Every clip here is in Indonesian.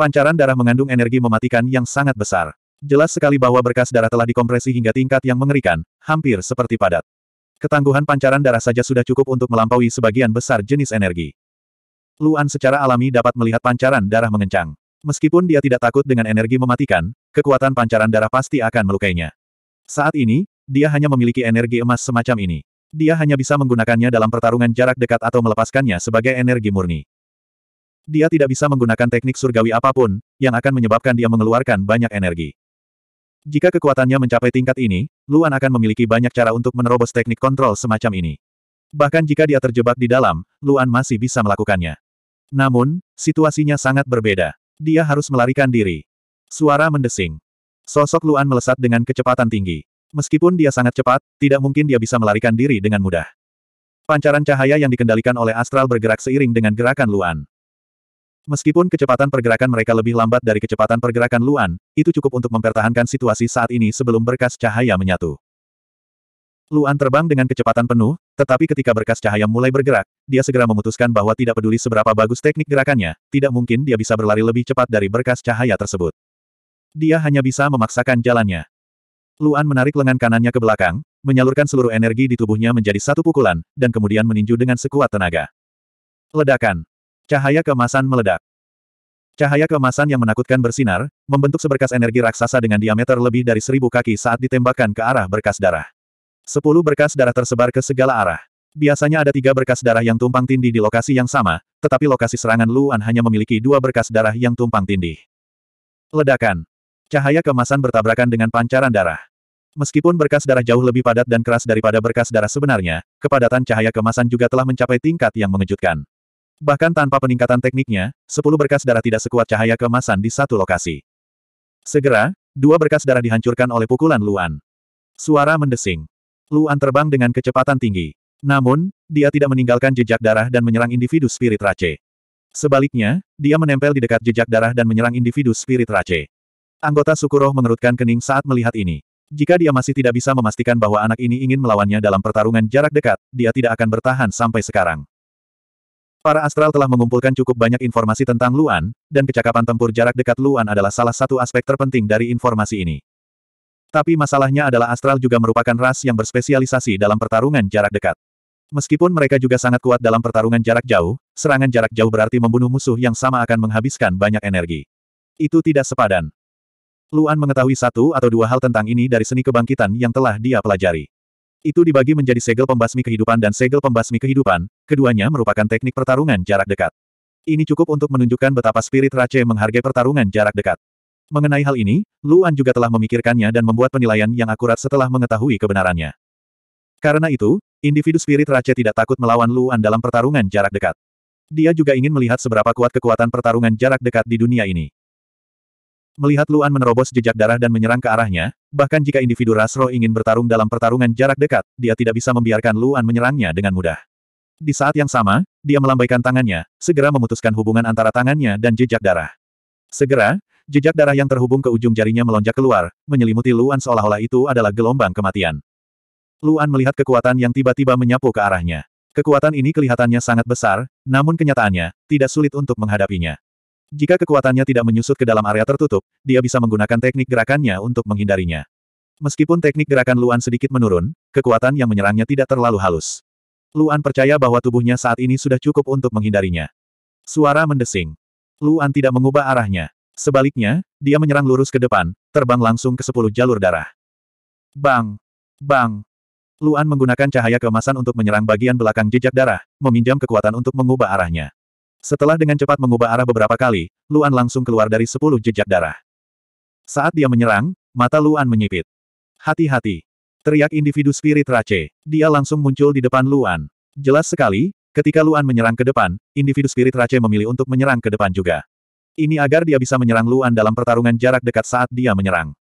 Pancaran darah mengandung energi mematikan yang sangat besar. Jelas sekali bahwa berkas darah telah dikompresi hingga tingkat yang mengerikan, hampir seperti padat. Ketangguhan pancaran darah saja sudah cukup untuk melampaui sebagian besar jenis energi. Luan secara alami dapat melihat pancaran darah mengencang. Meskipun dia tidak takut dengan energi mematikan, kekuatan pancaran darah pasti akan melukainya. Saat ini, dia hanya memiliki energi emas semacam ini. Dia hanya bisa menggunakannya dalam pertarungan jarak dekat atau melepaskannya sebagai energi murni. Dia tidak bisa menggunakan teknik surgawi apapun, yang akan menyebabkan dia mengeluarkan banyak energi. Jika kekuatannya mencapai tingkat ini, Luan akan memiliki banyak cara untuk menerobos teknik kontrol semacam ini. Bahkan jika dia terjebak di dalam, Luan masih bisa melakukannya. Namun, situasinya sangat berbeda. Dia harus melarikan diri. Suara mendesing. Sosok Luan melesat dengan kecepatan tinggi. Meskipun dia sangat cepat, tidak mungkin dia bisa melarikan diri dengan mudah. Pancaran cahaya yang dikendalikan oleh astral bergerak seiring dengan gerakan Luan. Meskipun kecepatan pergerakan mereka lebih lambat dari kecepatan pergerakan Luan, itu cukup untuk mempertahankan situasi saat ini sebelum berkas cahaya menyatu. Luan terbang dengan kecepatan penuh, tetapi ketika berkas cahaya mulai bergerak, dia segera memutuskan bahwa tidak peduli seberapa bagus teknik gerakannya, tidak mungkin dia bisa berlari lebih cepat dari berkas cahaya tersebut. Dia hanya bisa memaksakan jalannya. Luan menarik lengan kanannya ke belakang, menyalurkan seluruh energi di tubuhnya menjadi satu pukulan, dan kemudian meninju dengan sekuat tenaga. Ledakan. Cahaya kemasan meledak. Cahaya kemasan yang menakutkan bersinar, membentuk seberkas energi raksasa dengan diameter lebih dari seribu kaki saat ditembakkan ke arah berkas darah. Sepuluh berkas darah tersebar ke segala arah. Biasanya ada tiga berkas darah yang tumpang tindih di lokasi yang sama, tetapi lokasi serangan Luan hanya memiliki dua berkas darah yang tumpang tindih. Ledakan. Cahaya kemasan bertabrakan dengan pancaran darah. Meskipun berkas darah jauh lebih padat dan keras daripada berkas darah sebenarnya, kepadatan cahaya kemasan juga telah mencapai tingkat yang mengejutkan. Bahkan tanpa peningkatan tekniknya, sepuluh berkas darah tidak sekuat cahaya kemasan di satu lokasi. Segera, dua berkas darah dihancurkan oleh pukulan Luan. Suara mendesing. Luan terbang dengan kecepatan tinggi. Namun, dia tidak meninggalkan jejak darah dan menyerang individu spirit race. Sebaliknya, dia menempel di dekat jejak darah dan menyerang individu spirit race. Anggota Sukuroh mengerutkan kening saat melihat ini. Jika dia masih tidak bisa memastikan bahwa anak ini ingin melawannya dalam pertarungan jarak dekat, dia tidak akan bertahan sampai sekarang. Para astral telah mengumpulkan cukup banyak informasi tentang Luan, dan kecakapan tempur jarak dekat Luan adalah salah satu aspek terpenting dari informasi ini. Tapi masalahnya adalah astral juga merupakan ras yang berspesialisasi dalam pertarungan jarak dekat. Meskipun mereka juga sangat kuat dalam pertarungan jarak jauh, serangan jarak jauh berarti membunuh musuh yang sama akan menghabiskan banyak energi. Itu tidak sepadan. Luan mengetahui satu atau dua hal tentang ini dari seni kebangkitan yang telah dia pelajari. Itu dibagi menjadi segel pembasmi kehidupan dan segel pembasmi kehidupan, keduanya merupakan teknik pertarungan jarak dekat. Ini cukup untuk menunjukkan betapa spirit Rache menghargai pertarungan jarak dekat. Mengenai hal ini, Luan juga telah memikirkannya dan membuat penilaian yang akurat setelah mengetahui kebenarannya. Karena itu, individu spirit Rache tidak takut melawan Luan dalam pertarungan jarak dekat. Dia juga ingin melihat seberapa kuat kekuatan pertarungan jarak dekat di dunia ini. Melihat Luan menerobos jejak darah dan menyerang ke arahnya, bahkan jika individu Rasro ingin bertarung dalam pertarungan jarak dekat, dia tidak bisa membiarkan Luan menyerangnya dengan mudah. Di saat yang sama, dia melambaikan tangannya, segera memutuskan hubungan antara tangannya dan jejak darah. Segera, jejak darah yang terhubung ke ujung jarinya melonjak keluar, menyelimuti Luan seolah-olah itu adalah gelombang kematian. Luan melihat kekuatan yang tiba-tiba menyapu ke arahnya. Kekuatan ini kelihatannya sangat besar, namun kenyataannya, tidak sulit untuk menghadapinya. Jika kekuatannya tidak menyusut ke dalam area tertutup, dia bisa menggunakan teknik gerakannya untuk menghindarinya. Meskipun teknik gerakan Luan sedikit menurun, kekuatan yang menyerangnya tidak terlalu halus. Luan percaya bahwa tubuhnya saat ini sudah cukup untuk menghindarinya. Suara mendesing. Luan tidak mengubah arahnya. Sebaliknya, dia menyerang lurus ke depan, terbang langsung ke sepuluh jalur darah. Bang! Bang! Luan menggunakan cahaya keemasan untuk menyerang bagian belakang jejak darah, meminjam kekuatan untuk mengubah arahnya. Setelah dengan cepat mengubah arah beberapa kali, Luan langsung keluar dari sepuluh jejak darah. Saat dia menyerang, mata Luan menyipit. Hati-hati! Teriak individu spirit race. Dia langsung muncul di depan Luan. Jelas sekali, ketika Luan menyerang ke depan, individu spirit race memilih untuk menyerang ke depan juga. Ini agar dia bisa menyerang Luan dalam pertarungan jarak dekat saat dia menyerang.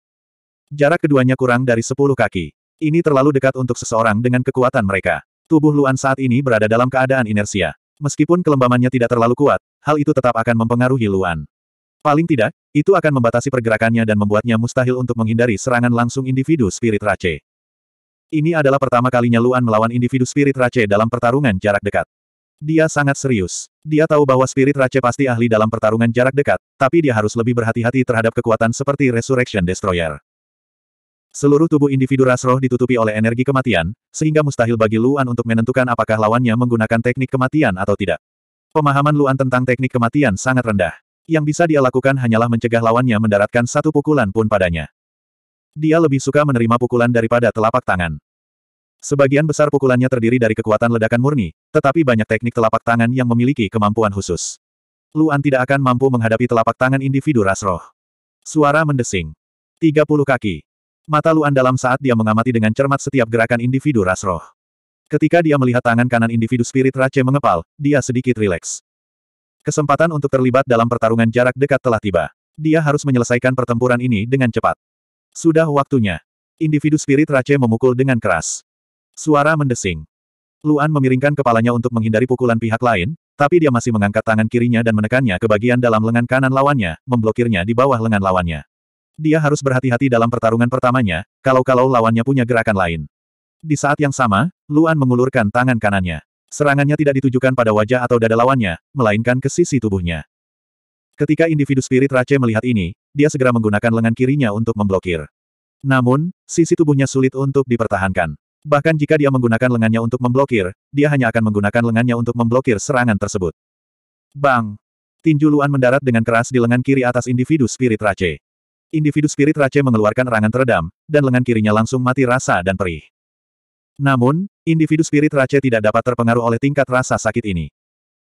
Jarak keduanya kurang dari sepuluh kaki. Ini terlalu dekat untuk seseorang dengan kekuatan mereka. Tubuh Luan saat ini berada dalam keadaan inersia. Meskipun kelembamannya tidak terlalu kuat, hal itu tetap akan mempengaruhi Luan. Paling tidak, itu akan membatasi pergerakannya dan membuatnya mustahil untuk menghindari serangan langsung individu spirit race. Ini adalah pertama kalinya Luan melawan individu spirit race dalam pertarungan jarak dekat. Dia sangat serius. Dia tahu bahwa spirit race pasti ahli dalam pertarungan jarak dekat, tapi dia harus lebih berhati-hati terhadap kekuatan seperti Resurrection Destroyer. Seluruh tubuh individu ras roh ditutupi oleh energi kematian, sehingga mustahil bagi Luan untuk menentukan apakah lawannya menggunakan teknik kematian atau tidak. Pemahaman Luan tentang teknik kematian sangat rendah. Yang bisa dia lakukan hanyalah mencegah lawannya mendaratkan satu pukulan pun padanya. Dia lebih suka menerima pukulan daripada telapak tangan. Sebagian besar pukulannya terdiri dari kekuatan ledakan murni, tetapi banyak teknik telapak tangan yang memiliki kemampuan khusus. Luan tidak akan mampu menghadapi telapak tangan individu ras roh. Suara mendesing. 30 kaki. Mata Luan dalam saat dia mengamati dengan cermat setiap gerakan individu ras roh. Ketika dia melihat tangan kanan individu spirit race mengepal, dia sedikit rileks. Kesempatan untuk terlibat dalam pertarungan jarak dekat telah tiba. Dia harus menyelesaikan pertempuran ini dengan cepat. Sudah waktunya. Individu spirit race memukul dengan keras. Suara mendesing. Luan memiringkan kepalanya untuk menghindari pukulan pihak lain, tapi dia masih mengangkat tangan kirinya dan menekannya ke bagian dalam lengan kanan lawannya, memblokirnya di bawah lengan lawannya. Dia harus berhati-hati dalam pertarungan pertamanya, kalau-kalau lawannya punya gerakan lain. Di saat yang sama, Luan mengulurkan tangan kanannya. Serangannya tidak ditujukan pada wajah atau dada lawannya, melainkan ke sisi tubuhnya. Ketika individu spirit Rache melihat ini, dia segera menggunakan lengan kirinya untuk memblokir. Namun, sisi tubuhnya sulit untuk dipertahankan. Bahkan jika dia menggunakan lengannya untuk memblokir, dia hanya akan menggunakan lengannya untuk memblokir serangan tersebut. Bang! Tinju Luan mendarat dengan keras di lengan kiri atas individu spirit Rache. Individu spirit Rache mengeluarkan erangan teredam, dan lengan kirinya langsung mati rasa dan perih. Namun, individu spirit Rache tidak dapat terpengaruh oleh tingkat rasa sakit ini.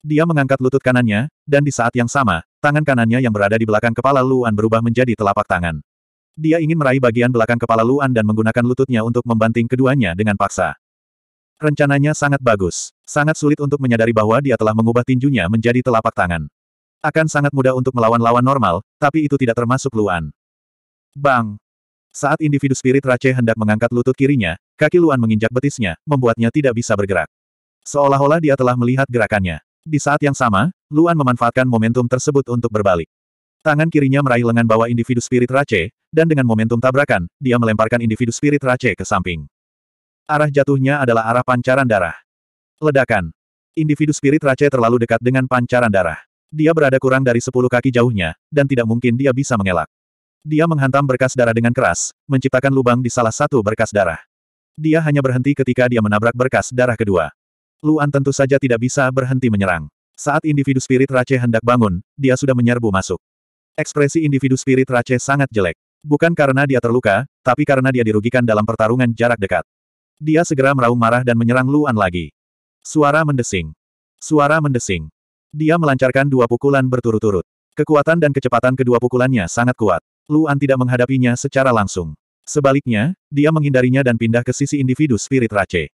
Dia mengangkat lutut kanannya, dan di saat yang sama, tangan kanannya yang berada di belakang kepala Luan berubah menjadi telapak tangan. Dia ingin meraih bagian belakang kepala Luan dan menggunakan lututnya untuk membanting keduanya dengan paksa. Rencananya sangat bagus. Sangat sulit untuk menyadari bahwa dia telah mengubah tinjunya menjadi telapak tangan. Akan sangat mudah untuk melawan lawan normal, tapi itu tidak termasuk Luan. Bang! Saat individu spirit Rache hendak mengangkat lutut kirinya, kaki Luan menginjak betisnya, membuatnya tidak bisa bergerak. Seolah-olah dia telah melihat gerakannya. Di saat yang sama, Luan memanfaatkan momentum tersebut untuk berbalik. Tangan kirinya meraih lengan bawah individu spirit Rache, dan dengan momentum tabrakan, dia melemparkan individu spirit Rache ke samping. Arah jatuhnya adalah arah pancaran darah. Ledakan. Individu spirit Rache terlalu dekat dengan pancaran darah. Dia berada kurang dari 10 kaki jauhnya, dan tidak mungkin dia bisa mengelak. Dia menghantam berkas darah dengan keras, menciptakan lubang di salah satu berkas darah. Dia hanya berhenti ketika dia menabrak berkas darah kedua. Luan tentu saja tidak bisa berhenti menyerang. Saat individu spirit Rache hendak bangun, dia sudah menyerbu masuk. Ekspresi individu spirit Rache sangat jelek. Bukan karena dia terluka, tapi karena dia dirugikan dalam pertarungan jarak dekat. Dia segera meraung marah dan menyerang Luan lagi. Suara mendesing. Suara mendesing. Dia melancarkan dua pukulan berturut-turut. Kekuatan dan kecepatan kedua pukulannya sangat kuat. Luan tidak menghadapinya secara langsung. Sebaliknya, dia menghindarinya dan pindah ke sisi individu spirit Race.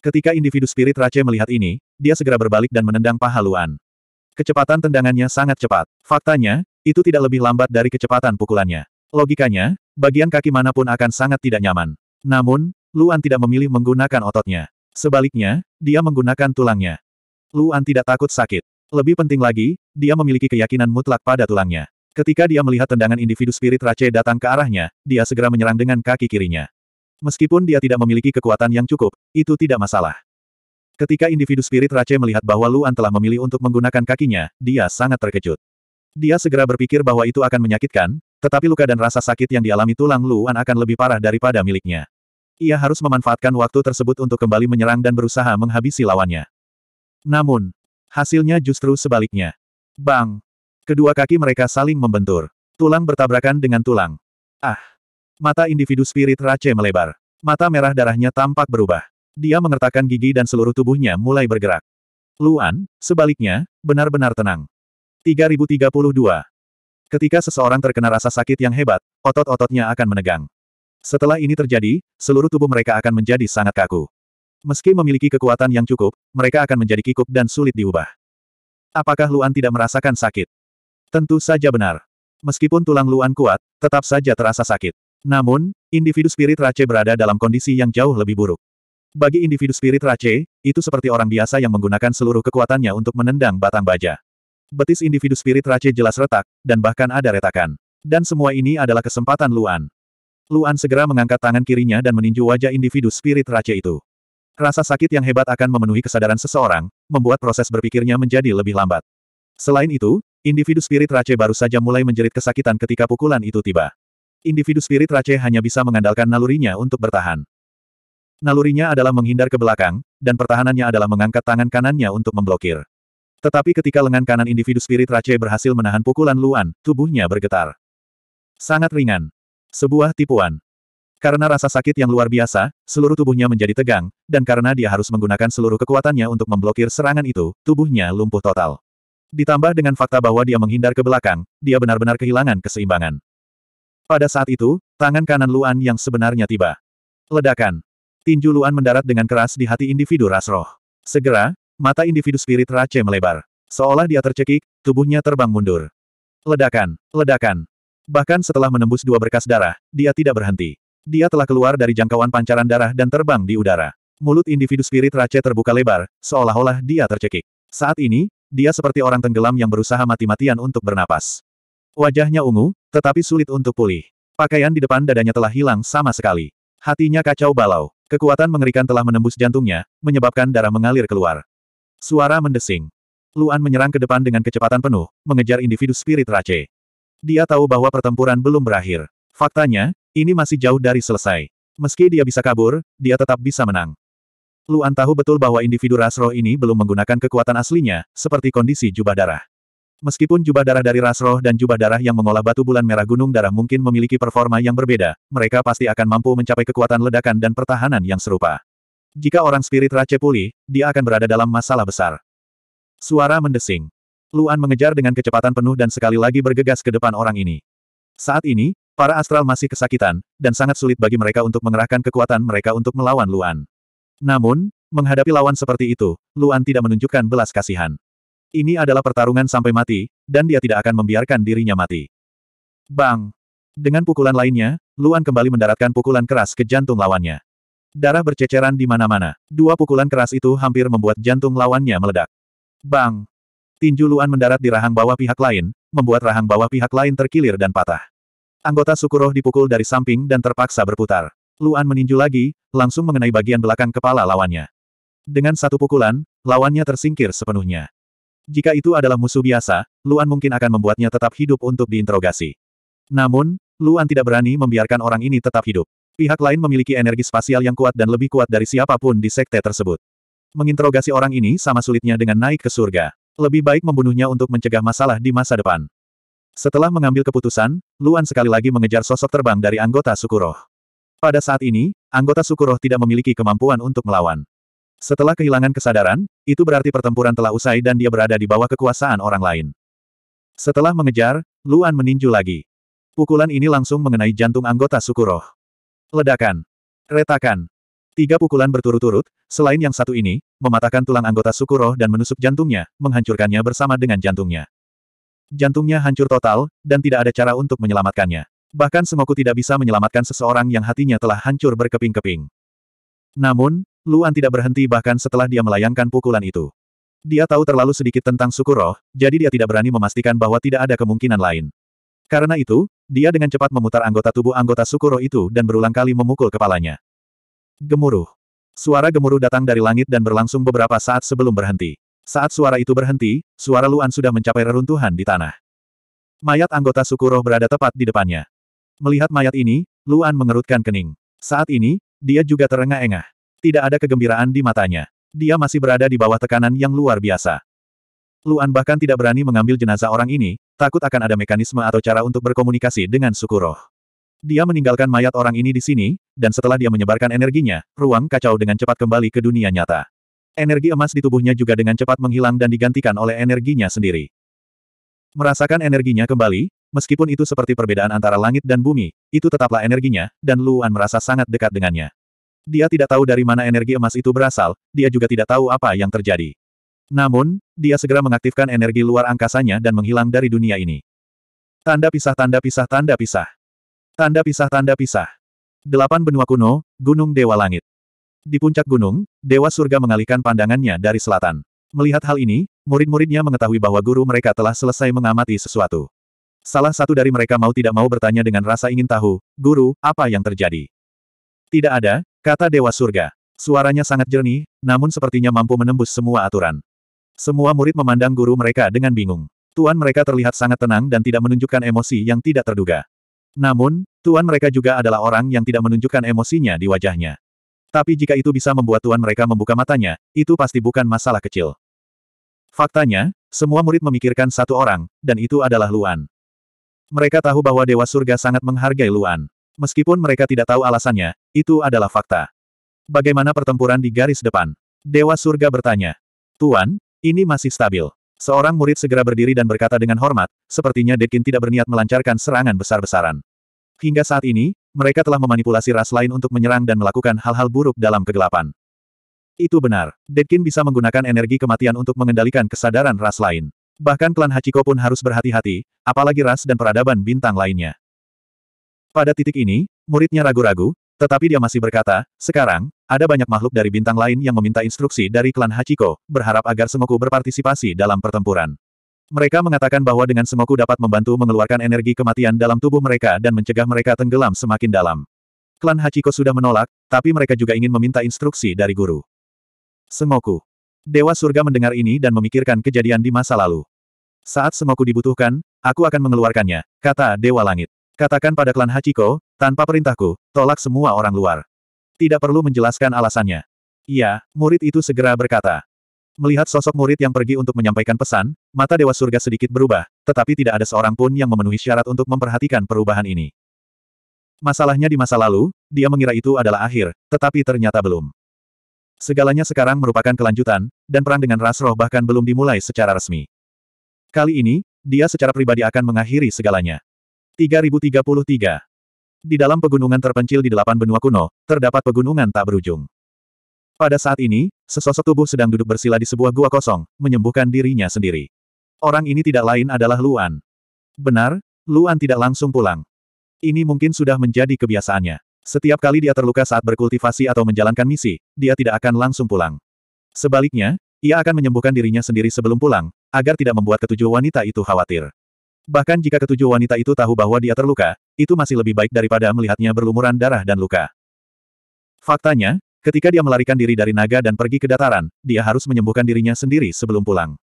Ketika individu spirit Race melihat ini, dia segera berbalik dan menendang paha Luan. Kecepatan tendangannya sangat cepat. Faktanya, itu tidak lebih lambat dari kecepatan pukulannya. Logikanya, bagian kaki manapun akan sangat tidak nyaman. Namun, Luan tidak memilih menggunakan ototnya. Sebaliknya, dia menggunakan tulangnya. Luan tidak takut sakit. Lebih penting lagi, dia memiliki keyakinan mutlak pada tulangnya. Ketika dia melihat tendangan individu spirit Rache datang ke arahnya, dia segera menyerang dengan kaki kirinya. Meskipun dia tidak memiliki kekuatan yang cukup, itu tidak masalah. Ketika individu spirit Rache melihat bahwa Luan telah memilih untuk menggunakan kakinya, dia sangat terkejut. Dia segera berpikir bahwa itu akan menyakitkan, tetapi luka dan rasa sakit yang dialami tulang Luan akan lebih parah daripada miliknya. Ia harus memanfaatkan waktu tersebut untuk kembali menyerang dan berusaha menghabisi lawannya. Namun, hasilnya justru sebaliknya. Bang! Kedua kaki mereka saling membentur. Tulang bertabrakan dengan tulang. Ah! Mata individu spirit Rache melebar. Mata merah darahnya tampak berubah. Dia mengertakkan gigi dan seluruh tubuhnya mulai bergerak. Luan, sebaliknya, benar-benar tenang. 3032. Ketika seseorang terkena rasa sakit yang hebat, otot-ototnya akan menegang. Setelah ini terjadi, seluruh tubuh mereka akan menjadi sangat kaku. Meski memiliki kekuatan yang cukup, mereka akan menjadi kikuk dan sulit diubah. Apakah Luan tidak merasakan sakit? Tentu saja benar. Meskipun tulang Luan kuat, tetap saja terasa sakit. Namun, individu spirit Race berada dalam kondisi yang jauh lebih buruk. Bagi individu spirit Race, itu seperti orang biasa yang menggunakan seluruh kekuatannya untuk menendang batang baja. Betis individu spirit Race jelas retak, dan bahkan ada retakan. Dan semua ini adalah kesempatan Luan. Luan segera mengangkat tangan kirinya dan meninju wajah individu spirit Race itu. Rasa sakit yang hebat akan memenuhi kesadaran seseorang, membuat proses berpikirnya menjadi lebih lambat. Selain itu, Individu spirit Rache baru saja mulai menjerit kesakitan ketika pukulan itu tiba. Individu spirit Rache hanya bisa mengandalkan nalurinya untuk bertahan. Nalurinya adalah menghindar ke belakang, dan pertahanannya adalah mengangkat tangan kanannya untuk memblokir. Tetapi ketika lengan kanan individu spirit Rache berhasil menahan pukulan Luan, tubuhnya bergetar. Sangat ringan. Sebuah tipuan. Karena rasa sakit yang luar biasa, seluruh tubuhnya menjadi tegang, dan karena dia harus menggunakan seluruh kekuatannya untuk memblokir serangan itu, tubuhnya lumpuh total. Ditambah dengan fakta bahwa dia menghindar ke belakang, dia benar-benar kehilangan keseimbangan. Pada saat itu, tangan kanan Luan yang sebenarnya tiba. Ledakan. Tinju Luan mendarat dengan keras di hati individu rasroh. Segera, mata individu spirit Rache melebar. Seolah dia tercekik, tubuhnya terbang mundur. Ledakan, ledakan. Bahkan setelah menembus dua berkas darah, dia tidak berhenti. Dia telah keluar dari jangkauan pancaran darah dan terbang di udara. Mulut individu spirit Rache terbuka lebar, seolah-olah dia tercekik. Saat ini, dia seperti orang tenggelam yang berusaha mati-matian untuk bernapas. Wajahnya ungu, tetapi sulit untuk pulih. Pakaian di depan dadanya telah hilang sama sekali. Hatinya kacau balau. Kekuatan mengerikan telah menembus jantungnya, menyebabkan darah mengalir keluar. Suara mendesing. Luan menyerang ke depan dengan kecepatan penuh, mengejar individu spirit race. Dia tahu bahwa pertempuran belum berakhir. Faktanya, ini masih jauh dari selesai. Meski dia bisa kabur, dia tetap bisa menang. Luan tahu betul bahwa individu rasroh ini belum menggunakan kekuatan aslinya, seperti kondisi jubah darah. Meskipun jubah darah dari rasroh dan jubah darah yang mengolah batu bulan merah gunung darah mungkin memiliki performa yang berbeda, mereka pasti akan mampu mencapai kekuatan ledakan dan pertahanan yang serupa. Jika orang spirit Race pulih, dia akan berada dalam masalah besar. Suara mendesing. Luan mengejar dengan kecepatan penuh dan sekali lagi bergegas ke depan orang ini. Saat ini, para astral masih kesakitan, dan sangat sulit bagi mereka untuk mengerahkan kekuatan mereka untuk melawan Luan. Namun, menghadapi lawan seperti itu, Luan tidak menunjukkan belas kasihan. Ini adalah pertarungan sampai mati, dan dia tidak akan membiarkan dirinya mati. Bang! Dengan pukulan lainnya, Luan kembali mendaratkan pukulan keras ke jantung lawannya. Darah berceceran di mana-mana. Dua pukulan keras itu hampir membuat jantung lawannya meledak. Bang! Tinju Luan mendarat di rahang bawah pihak lain, membuat rahang bawah pihak lain terkilir dan patah. Anggota Sukuroh dipukul dari samping dan terpaksa berputar. Luan meninju lagi, langsung mengenai bagian belakang kepala lawannya. Dengan satu pukulan, lawannya tersingkir sepenuhnya. Jika itu adalah musuh biasa, Luan mungkin akan membuatnya tetap hidup untuk diinterogasi. Namun, Luan tidak berani membiarkan orang ini tetap hidup. Pihak lain memiliki energi spasial yang kuat dan lebih kuat dari siapapun di sekte tersebut. Menginterogasi orang ini sama sulitnya dengan naik ke surga. Lebih baik membunuhnya untuk mencegah masalah di masa depan. Setelah mengambil keputusan, Luan sekali lagi mengejar sosok terbang dari anggota suku roh. Pada saat ini, anggota suku roh tidak memiliki kemampuan untuk melawan. Setelah kehilangan kesadaran, itu berarti pertempuran telah usai dan dia berada di bawah kekuasaan orang lain. Setelah mengejar, Luan meninju lagi. Pukulan ini langsung mengenai jantung anggota suku roh. Ledakan. Retakan. Tiga pukulan berturut-turut, selain yang satu ini, mematahkan tulang anggota suku roh dan menusuk jantungnya, menghancurkannya bersama dengan jantungnya. Jantungnya hancur total, dan tidak ada cara untuk menyelamatkannya. Bahkan Sengoku tidak bisa menyelamatkan seseorang yang hatinya telah hancur berkeping-keping. Namun, Luan tidak berhenti bahkan setelah dia melayangkan pukulan itu. Dia tahu terlalu sedikit tentang suku jadi dia tidak berani memastikan bahwa tidak ada kemungkinan lain. Karena itu, dia dengan cepat memutar anggota tubuh anggota suku itu dan berulang kali memukul kepalanya. Gemuruh. Suara gemuruh datang dari langit dan berlangsung beberapa saat sebelum berhenti. Saat suara itu berhenti, suara Luan sudah mencapai reruntuhan di tanah. Mayat anggota suku berada tepat di depannya. Melihat mayat ini, Luan mengerutkan kening. Saat ini, dia juga terengah-engah. Tidak ada kegembiraan di matanya. Dia masih berada di bawah tekanan yang luar biasa. Luan bahkan tidak berani mengambil jenazah orang ini, takut akan ada mekanisme atau cara untuk berkomunikasi dengan suku roh. Dia meninggalkan mayat orang ini di sini, dan setelah dia menyebarkan energinya, ruang kacau dengan cepat kembali ke dunia nyata. Energi emas di tubuhnya juga dengan cepat menghilang dan digantikan oleh energinya sendiri. Merasakan energinya kembali, Meskipun itu seperti perbedaan antara langit dan bumi, itu tetaplah energinya, dan Luan merasa sangat dekat dengannya. Dia tidak tahu dari mana energi emas itu berasal, dia juga tidak tahu apa yang terjadi. Namun, dia segera mengaktifkan energi luar angkasanya dan menghilang dari dunia ini. Tanda pisah tanda pisah tanda pisah. Tanda pisah tanda pisah. Delapan benua kuno, Gunung Dewa Langit. Di puncak gunung, Dewa Surga mengalihkan pandangannya dari selatan. Melihat hal ini, murid-muridnya mengetahui bahwa guru mereka telah selesai mengamati sesuatu. Salah satu dari mereka mau tidak mau bertanya dengan rasa ingin tahu, Guru, apa yang terjadi? Tidak ada, kata Dewa Surga. Suaranya sangat jernih, namun sepertinya mampu menembus semua aturan. Semua murid memandang guru mereka dengan bingung. Tuan mereka terlihat sangat tenang dan tidak menunjukkan emosi yang tidak terduga. Namun, tuan mereka juga adalah orang yang tidak menunjukkan emosinya di wajahnya. Tapi jika itu bisa membuat tuan mereka membuka matanya, itu pasti bukan masalah kecil. Faktanya, semua murid memikirkan satu orang, dan itu adalah Luan. Mereka tahu bahwa Dewa Surga sangat menghargai Luan. Meskipun mereka tidak tahu alasannya, itu adalah fakta. Bagaimana pertempuran di garis depan? Dewa Surga bertanya. Tuan, ini masih stabil. Seorang murid segera berdiri dan berkata dengan hormat, sepertinya Dekin tidak berniat melancarkan serangan besar-besaran. Hingga saat ini, mereka telah memanipulasi ras lain untuk menyerang dan melakukan hal-hal buruk dalam kegelapan. Itu benar. Dekin bisa menggunakan energi kematian untuk mengendalikan kesadaran ras lain. Bahkan klan Hachiko pun harus berhati-hati, apalagi ras dan peradaban bintang lainnya. Pada titik ini, muridnya ragu-ragu, tetapi dia masih berkata, sekarang, ada banyak makhluk dari bintang lain yang meminta instruksi dari klan Hachiko, berharap agar semoku berpartisipasi dalam pertempuran. Mereka mengatakan bahwa dengan semoku dapat membantu mengeluarkan energi kematian dalam tubuh mereka dan mencegah mereka tenggelam semakin dalam. Klan Hachiko sudah menolak, tapi mereka juga ingin meminta instruksi dari guru. Semoku." Dewa surga mendengar ini dan memikirkan kejadian di masa lalu. Saat semoku dibutuhkan, aku akan mengeluarkannya, kata Dewa Langit. Katakan pada klan Hachiko, tanpa perintahku, tolak semua orang luar. Tidak perlu menjelaskan alasannya. Iya, murid itu segera berkata. Melihat sosok murid yang pergi untuk menyampaikan pesan, mata Dewa Surga sedikit berubah, tetapi tidak ada seorang pun yang memenuhi syarat untuk memperhatikan perubahan ini. Masalahnya di masa lalu, dia mengira itu adalah akhir, tetapi ternyata belum. Segalanya sekarang merupakan kelanjutan, dan perang dengan ras roh bahkan belum dimulai secara resmi. Kali ini, dia secara pribadi akan mengakhiri segalanya. 3033 Di dalam pegunungan terpencil di delapan benua kuno, terdapat pegunungan tak berujung. Pada saat ini, sesosok tubuh sedang duduk bersila di sebuah gua kosong, menyembuhkan dirinya sendiri. Orang ini tidak lain adalah Luan. Benar, Luan tidak langsung pulang. Ini mungkin sudah menjadi kebiasaannya. Setiap kali dia terluka saat berkultivasi atau menjalankan misi, dia tidak akan langsung pulang. Sebaliknya, ia akan menyembuhkan dirinya sendiri sebelum pulang, agar tidak membuat ketujuh wanita itu khawatir. Bahkan jika ketujuh wanita itu tahu bahwa dia terluka, itu masih lebih baik daripada melihatnya berlumuran darah dan luka. Faktanya, ketika dia melarikan diri dari naga dan pergi ke dataran, dia harus menyembuhkan dirinya sendiri sebelum pulang.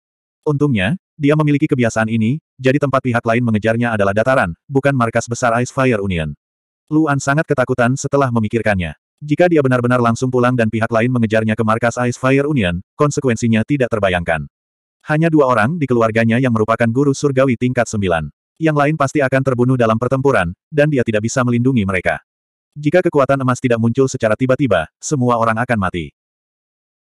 Untungnya, dia memiliki kebiasaan ini, jadi tempat pihak lain mengejarnya adalah dataran, bukan markas besar Ice Fire Union. Luan sangat ketakutan setelah memikirkannya. Jika dia benar-benar langsung pulang dan pihak lain mengejarnya ke markas Ice Fire Union, konsekuensinya tidak terbayangkan. Hanya dua orang di keluarganya yang merupakan guru surgawi tingkat sembilan. Yang lain pasti akan terbunuh dalam pertempuran, dan dia tidak bisa melindungi mereka. Jika kekuatan emas tidak muncul secara tiba-tiba, semua orang akan mati.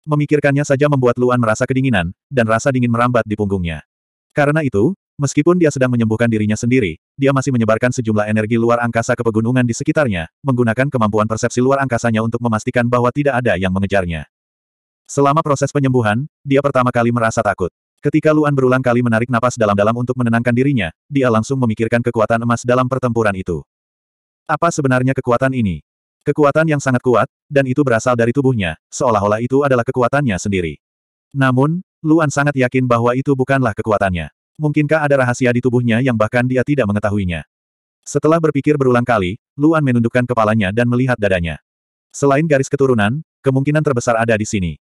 Memikirkannya saja membuat Luan merasa kedinginan, dan rasa dingin merambat di punggungnya. Karena itu, Meskipun dia sedang menyembuhkan dirinya sendiri, dia masih menyebarkan sejumlah energi luar angkasa ke pegunungan di sekitarnya, menggunakan kemampuan persepsi luar angkasanya untuk memastikan bahwa tidak ada yang mengejarnya. Selama proses penyembuhan, dia pertama kali merasa takut. Ketika Luan berulang kali menarik napas dalam-dalam untuk menenangkan dirinya, dia langsung memikirkan kekuatan emas dalam pertempuran itu. Apa sebenarnya kekuatan ini? Kekuatan yang sangat kuat, dan itu berasal dari tubuhnya, seolah-olah itu adalah kekuatannya sendiri. Namun, Luan sangat yakin bahwa itu bukanlah kekuatannya. Mungkinkah ada rahasia di tubuhnya yang bahkan dia tidak mengetahuinya? Setelah berpikir berulang kali, Luan menundukkan kepalanya dan melihat dadanya. Selain garis keturunan, kemungkinan terbesar ada di sini.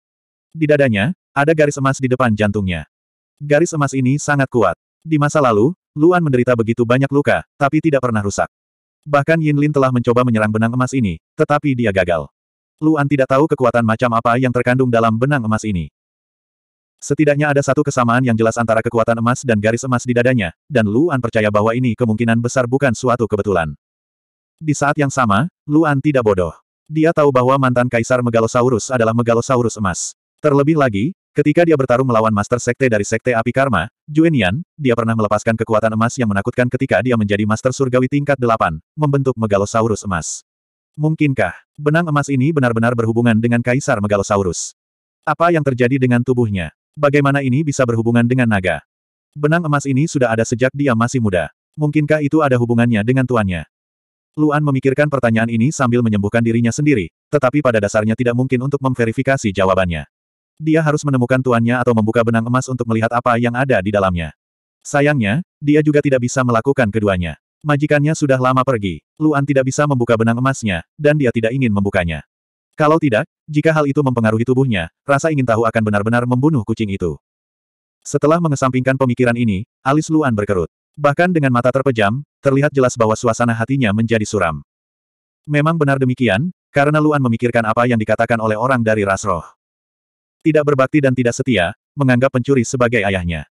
Di dadanya, ada garis emas di depan jantungnya. Garis emas ini sangat kuat. Di masa lalu, Luan menderita begitu banyak luka, tapi tidak pernah rusak. Bahkan Yin Lin telah mencoba menyerang benang emas ini, tetapi dia gagal. Luan tidak tahu kekuatan macam apa yang terkandung dalam benang emas ini. Setidaknya ada satu kesamaan yang jelas antara kekuatan emas dan garis emas di dadanya, dan Luan percaya bahwa ini kemungkinan besar bukan suatu kebetulan. Di saat yang sama, Luan tidak bodoh. Dia tahu bahwa mantan Kaisar Megalosaurus adalah Megalosaurus emas. Terlebih lagi, ketika dia bertarung melawan Master Sekte dari Sekte Api Karma, Juenian, dia pernah melepaskan kekuatan emas yang menakutkan ketika dia menjadi Master Surgawi tingkat 8, membentuk Megalosaurus emas. Mungkinkah, benang emas ini benar-benar berhubungan dengan Kaisar Megalosaurus? Apa yang terjadi dengan tubuhnya? Bagaimana ini bisa berhubungan dengan naga? Benang emas ini sudah ada sejak dia masih muda. Mungkinkah itu ada hubungannya dengan tuannya? Luan memikirkan pertanyaan ini sambil menyembuhkan dirinya sendiri, tetapi pada dasarnya tidak mungkin untuk memverifikasi jawabannya. Dia harus menemukan tuannya atau membuka benang emas untuk melihat apa yang ada di dalamnya. Sayangnya, dia juga tidak bisa melakukan keduanya. Majikannya sudah lama pergi, Luan tidak bisa membuka benang emasnya, dan dia tidak ingin membukanya. Kalau tidak, jika hal itu mempengaruhi tubuhnya, rasa ingin tahu akan benar-benar membunuh kucing itu. Setelah mengesampingkan pemikiran ini, alis Luan berkerut. Bahkan dengan mata terpejam, terlihat jelas bahwa suasana hatinya menjadi suram. Memang benar demikian, karena Luan memikirkan apa yang dikatakan oleh orang dari ras roh. Tidak berbakti dan tidak setia, menganggap pencuri sebagai ayahnya.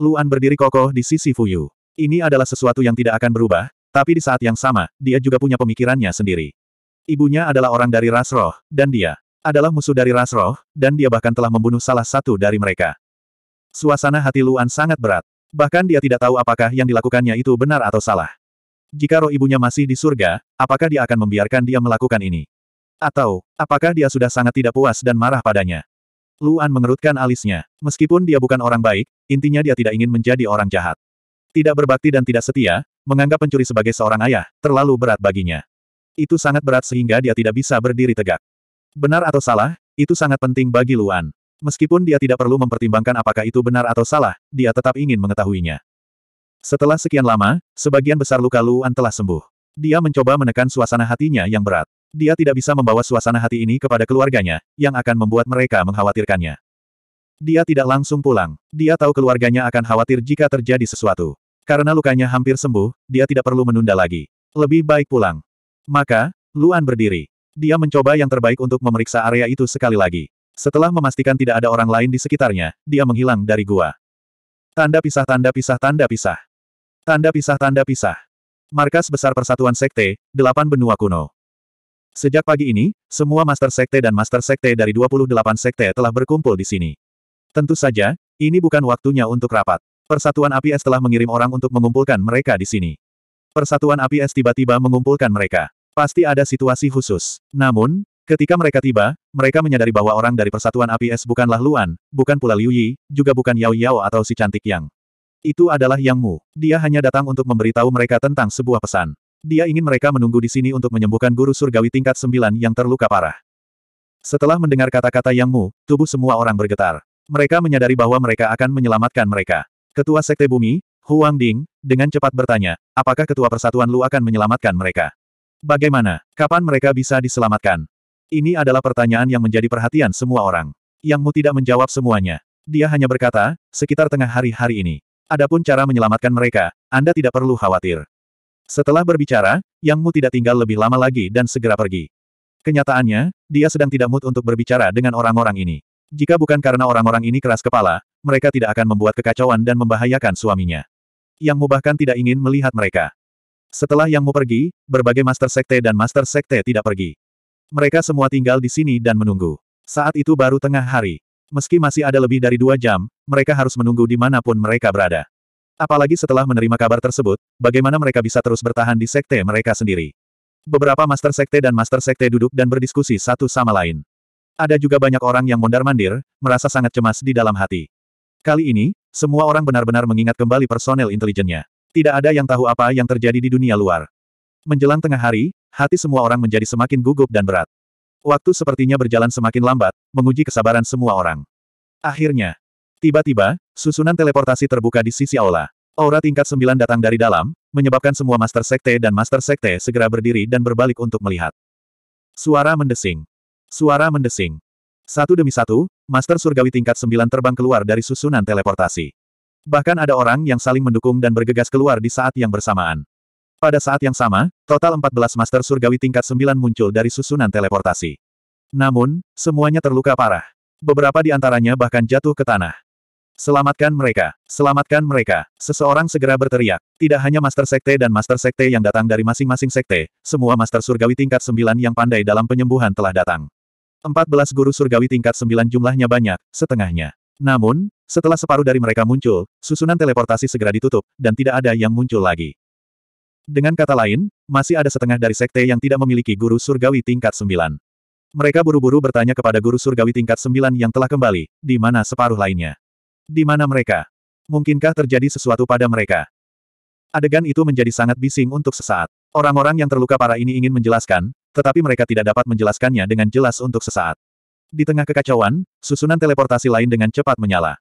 Luan berdiri kokoh di sisi Fuyu. Ini adalah sesuatu yang tidak akan berubah, tapi di saat yang sama, dia juga punya pemikirannya sendiri. Ibunya adalah orang dari ras roh, dan dia adalah musuh dari ras roh, dan dia bahkan telah membunuh salah satu dari mereka. Suasana hati Luan sangat berat. Bahkan dia tidak tahu apakah yang dilakukannya itu benar atau salah. Jika roh ibunya masih di surga, apakah dia akan membiarkan dia melakukan ini? Atau, apakah dia sudah sangat tidak puas dan marah padanya? Luan mengerutkan alisnya. Meskipun dia bukan orang baik, intinya dia tidak ingin menjadi orang jahat. Tidak berbakti dan tidak setia, menganggap pencuri sebagai seorang ayah, terlalu berat baginya. Itu sangat berat sehingga dia tidak bisa berdiri tegak. Benar atau salah, itu sangat penting bagi Luan. Meskipun dia tidak perlu mempertimbangkan apakah itu benar atau salah, dia tetap ingin mengetahuinya. Setelah sekian lama, sebagian besar luka Luan telah sembuh. Dia mencoba menekan suasana hatinya yang berat. Dia tidak bisa membawa suasana hati ini kepada keluarganya, yang akan membuat mereka mengkhawatirkannya. Dia tidak langsung pulang. Dia tahu keluarganya akan khawatir jika terjadi sesuatu. Karena lukanya hampir sembuh, dia tidak perlu menunda lagi. Lebih baik pulang. Maka, Luan berdiri. Dia mencoba yang terbaik untuk memeriksa area itu sekali lagi. Setelah memastikan tidak ada orang lain di sekitarnya, dia menghilang dari gua. Tanda pisah tanda pisah tanda pisah. Tanda pisah tanda pisah. Markas Besar Persatuan Sekte, Delapan Benua Kuno. Sejak pagi ini, semua Master Sekte dan Master Sekte dari 28 Sekte telah berkumpul di sini. Tentu saja, ini bukan waktunya untuk rapat. Persatuan Api telah mengirim orang untuk mengumpulkan mereka di sini. Persatuan Api Es tiba-tiba mengumpulkan mereka. Pasti ada situasi khusus. Namun, ketika mereka tiba, mereka menyadari bahwa orang dari Persatuan Api Es bukanlah Luan, bukan pula Liu Yi, juga bukan Yao Yao atau si cantik Yang. Itu adalah Yang Mu. Dia hanya datang untuk memberitahu mereka tentang sebuah pesan. Dia ingin mereka menunggu di sini untuk menyembuhkan guru surgawi tingkat 9 yang terluka parah. Setelah mendengar kata-kata Yang Mu, tubuh semua orang bergetar. Mereka menyadari bahwa mereka akan menyelamatkan mereka. Ketua Sekte Bumi, Huang Ding, dengan cepat bertanya, apakah ketua persatuan Lu akan menyelamatkan mereka? Bagaimana, kapan mereka bisa diselamatkan? Ini adalah pertanyaan yang menjadi perhatian semua orang. Yang Mu tidak menjawab semuanya. Dia hanya berkata, sekitar tengah hari-hari ini. Adapun cara menyelamatkan mereka, Anda tidak perlu khawatir. Setelah berbicara, Yang Mu tidak tinggal lebih lama lagi dan segera pergi. Kenyataannya, dia sedang tidak mood untuk berbicara dengan orang-orang ini. Jika bukan karena orang-orang ini keras kepala, mereka tidak akan membuat kekacauan dan membahayakan suaminya. Yang Mu bahkan tidak ingin melihat mereka. Setelah Yang Mu pergi, berbagai Master Sekte dan Master Sekte tidak pergi. Mereka semua tinggal di sini dan menunggu. Saat itu baru tengah hari. Meski masih ada lebih dari dua jam, mereka harus menunggu di dimanapun mereka berada. Apalagi setelah menerima kabar tersebut, bagaimana mereka bisa terus bertahan di sekte mereka sendiri. Beberapa Master Sekte dan Master Sekte duduk dan berdiskusi satu sama lain. Ada juga banyak orang yang mondar-mandir, merasa sangat cemas di dalam hati. Kali ini, semua orang benar-benar mengingat kembali personel intelijennya. Tidak ada yang tahu apa yang terjadi di dunia luar. Menjelang tengah hari, hati semua orang menjadi semakin gugup dan berat. Waktu sepertinya berjalan semakin lambat, menguji kesabaran semua orang. Akhirnya, tiba-tiba, susunan teleportasi terbuka di sisi aula. Aura tingkat sembilan datang dari dalam, menyebabkan semua Master Sekte dan Master Sekte segera berdiri dan berbalik untuk melihat. Suara mendesing. Suara mendesing. Satu demi satu, Master Surgawi tingkat 9 terbang keluar dari susunan teleportasi. Bahkan ada orang yang saling mendukung dan bergegas keluar di saat yang bersamaan. Pada saat yang sama, total 14 Master Surgawi tingkat 9 muncul dari susunan teleportasi. Namun, semuanya terluka parah. Beberapa di antaranya bahkan jatuh ke tanah. Selamatkan mereka! Selamatkan mereka! Seseorang segera berteriak. Tidak hanya Master Sekte dan Master Sekte yang datang dari masing-masing Sekte, semua Master Surgawi tingkat 9 yang pandai dalam penyembuhan telah datang. 14 guru surgawi tingkat sembilan jumlahnya banyak, setengahnya. Namun, setelah separuh dari mereka muncul, susunan teleportasi segera ditutup, dan tidak ada yang muncul lagi. Dengan kata lain, masih ada setengah dari sekte yang tidak memiliki guru surgawi tingkat sembilan. Mereka buru-buru bertanya kepada guru surgawi tingkat sembilan yang telah kembali, di mana separuh lainnya. Di mana mereka? Mungkinkah terjadi sesuatu pada mereka? Adegan itu menjadi sangat bising untuk sesaat. Orang-orang yang terluka parah ini ingin menjelaskan, tetapi mereka tidak dapat menjelaskannya dengan jelas untuk sesaat. Di tengah kekacauan, susunan teleportasi lain dengan cepat menyala.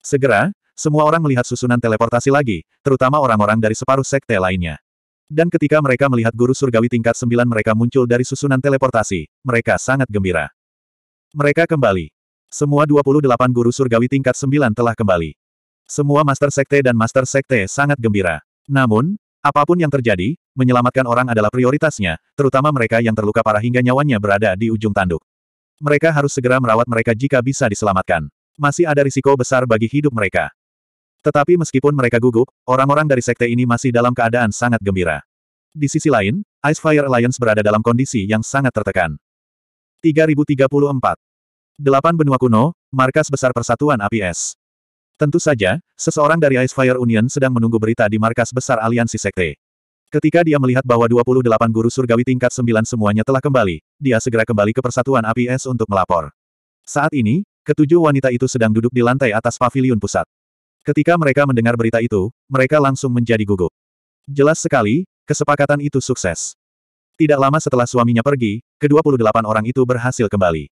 Segera, semua orang melihat susunan teleportasi lagi, terutama orang-orang dari separuh sekte lainnya. Dan ketika mereka melihat guru surgawi tingkat sembilan mereka muncul dari susunan teleportasi, mereka sangat gembira. Mereka kembali. Semua 28 guru surgawi tingkat sembilan telah kembali. Semua master sekte dan master sekte sangat gembira. Namun, apapun yang terjadi, menyelamatkan orang adalah prioritasnya, terutama mereka yang terluka parah hingga nyawanya berada di ujung tanduk. Mereka harus segera merawat mereka jika bisa diselamatkan. Masih ada risiko besar bagi hidup mereka. Tetapi meskipun mereka gugup, orang-orang dari sekte ini masih dalam keadaan sangat gembira. Di sisi lain, Ice Fire Alliance berada dalam kondisi yang sangat tertekan. 3034. Delapan benua kuno, markas besar persatuan APS. Tentu saja, seseorang dari Ice Fire Union sedang menunggu berita di markas besar aliansi sekte. Ketika dia melihat bahwa 28 guru surgawi tingkat 9 semuanya telah kembali, dia segera kembali ke Persatuan Api Es untuk melapor. Saat ini, ketujuh wanita itu sedang duduk di lantai atas pavilion pusat. Ketika mereka mendengar berita itu, mereka langsung menjadi gugup. Jelas sekali, kesepakatan itu sukses. Tidak lama setelah suaminya pergi, ke-28 orang itu berhasil kembali.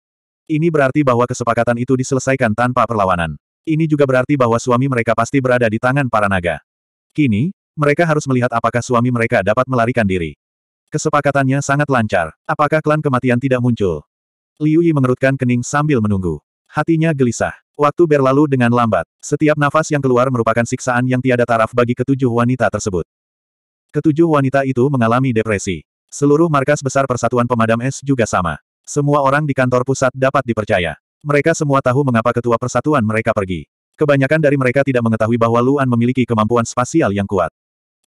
Ini berarti bahwa kesepakatan itu diselesaikan tanpa perlawanan. Ini juga berarti bahwa suami mereka pasti berada di tangan para naga. Kini, mereka harus melihat apakah suami mereka dapat melarikan diri. Kesepakatannya sangat lancar. Apakah klan kematian tidak muncul? Liu Yi mengerutkan kening sambil menunggu. Hatinya gelisah. Waktu berlalu dengan lambat. Setiap nafas yang keluar merupakan siksaan yang tiada taraf bagi ketujuh wanita tersebut. Ketujuh wanita itu mengalami depresi. Seluruh markas besar Persatuan Pemadam Es juga sama. Semua orang di kantor pusat dapat dipercaya. Mereka semua tahu mengapa ketua persatuan mereka pergi. Kebanyakan dari mereka tidak mengetahui bahwa Luan memiliki kemampuan spasial yang kuat.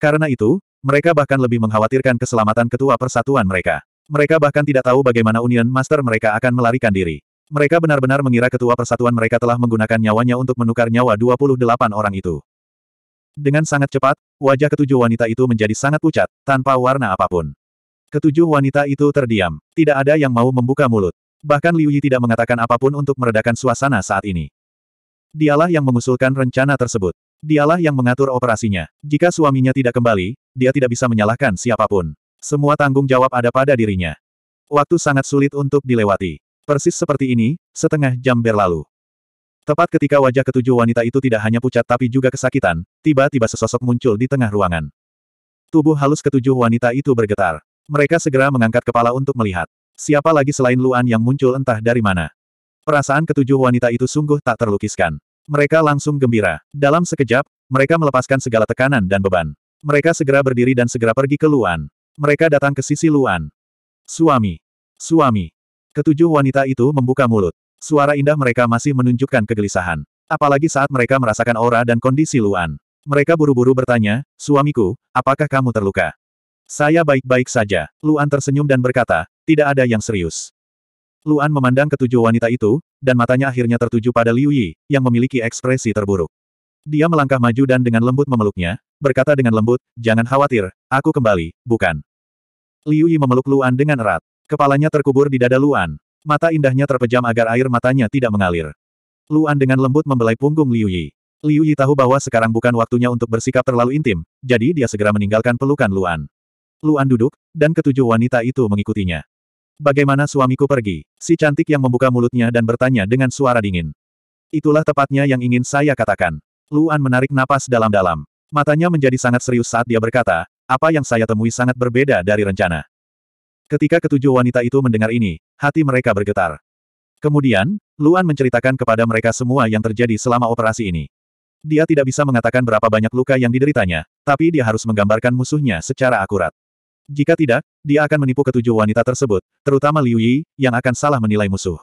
Karena itu, mereka bahkan lebih mengkhawatirkan keselamatan ketua persatuan mereka. Mereka bahkan tidak tahu bagaimana Union Master mereka akan melarikan diri. Mereka benar-benar mengira ketua persatuan mereka telah menggunakan nyawanya untuk menukar nyawa 28 orang itu. Dengan sangat cepat, wajah ketujuh wanita itu menjadi sangat pucat, tanpa warna apapun. Ketujuh wanita itu terdiam. Tidak ada yang mau membuka mulut. Bahkan Liu Yi tidak mengatakan apapun untuk meredakan suasana saat ini. Dialah yang mengusulkan rencana tersebut. Dialah yang mengatur operasinya. Jika suaminya tidak kembali, dia tidak bisa menyalahkan siapapun. Semua tanggung jawab ada pada dirinya. Waktu sangat sulit untuk dilewati. Persis seperti ini, setengah jam berlalu. Tepat ketika wajah ketujuh wanita itu tidak hanya pucat tapi juga kesakitan, tiba-tiba sesosok muncul di tengah ruangan. Tubuh halus ketujuh wanita itu bergetar. Mereka segera mengangkat kepala untuk melihat. Siapa lagi selain Luan yang muncul entah dari mana. Perasaan ketujuh wanita itu sungguh tak terlukiskan. Mereka langsung gembira. Dalam sekejap, mereka melepaskan segala tekanan dan beban. Mereka segera berdiri dan segera pergi ke Luan. Mereka datang ke sisi Luan. Suami. Suami. Ketujuh wanita itu membuka mulut. Suara indah mereka masih menunjukkan kegelisahan. Apalagi saat mereka merasakan aura dan kondisi Luan. Mereka buru-buru bertanya, suamiku, apakah kamu terluka? Saya baik-baik saja. Luan tersenyum dan berkata, tidak ada yang serius. Luan memandang ketujuh wanita itu, dan matanya akhirnya tertuju pada Liu Yi, yang memiliki ekspresi terburuk. Dia melangkah maju dan dengan lembut memeluknya, berkata dengan lembut, jangan khawatir, aku kembali, bukan. Liu Yi memeluk Luan dengan erat. Kepalanya terkubur di dada Luan. Mata indahnya terpejam agar air matanya tidak mengalir. Luan dengan lembut membelai punggung Liu Yi. Liu Yi tahu bahwa sekarang bukan waktunya untuk bersikap terlalu intim, jadi dia segera meninggalkan pelukan Luan. Luan duduk, dan ketujuh wanita itu mengikutinya. Bagaimana suamiku pergi? Si cantik yang membuka mulutnya dan bertanya dengan suara dingin. Itulah tepatnya yang ingin saya katakan. Luan menarik napas dalam-dalam. Matanya menjadi sangat serius saat dia berkata, apa yang saya temui sangat berbeda dari rencana. Ketika ketujuh wanita itu mendengar ini, hati mereka bergetar. Kemudian, Luan menceritakan kepada mereka semua yang terjadi selama operasi ini. Dia tidak bisa mengatakan berapa banyak luka yang dideritanya, tapi dia harus menggambarkan musuhnya secara akurat. Jika tidak, dia akan menipu ketujuh wanita tersebut, terutama Liu Yi, yang akan salah menilai musuh.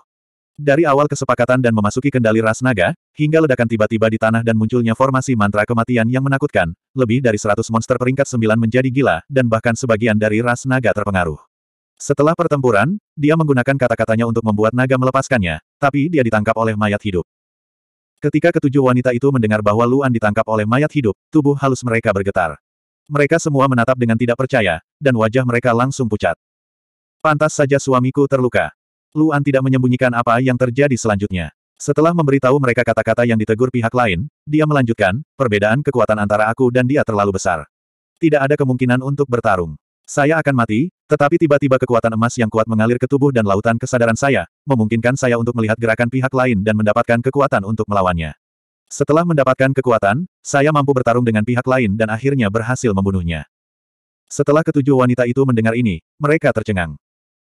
Dari awal kesepakatan dan memasuki kendali ras naga, hingga ledakan tiba-tiba di tanah dan munculnya formasi mantra kematian yang menakutkan, lebih dari seratus monster peringkat sembilan menjadi gila, dan bahkan sebagian dari ras naga terpengaruh. Setelah pertempuran, dia menggunakan kata-katanya untuk membuat naga melepaskannya, tapi dia ditangkap oleh mayat hidup. Ketika ketujuh wanita itu mendengar bahwa Luan ditangkap oleh mayat hidup, tubuh halus mereka bergetar. Mereka semua menatap dengan tidak percaya, dan wajah mereka langsung pucat. Pantas saja suamiku terluka. Luan tidak menyembunyikan apa yang terjadi selanjutnya. Setelah memberitahu mereka kata-kata yang ditegur pihak lain, dia melanjutkan, perbedaan kekuatan antara aku dan dia terlalu besar. Tidak ada kemungkinan untuk bertarung. Saya akan mati, tetapi tiba-tiba kekuatan emas yang kuat mengalir ke tubuh dan lautan kesadaran saya, memungkinkan saya untuk melihat gerakan pihak lain dan mendapatkan kekuatan untuk melawannya. Setelah mendapatkan kekuatan, saya mampu bertarung dengan pihak lain dan akhirnya berhasil membunuhnya. Setelah ketujuh wanita itu mendengar ini, mereka tercengang.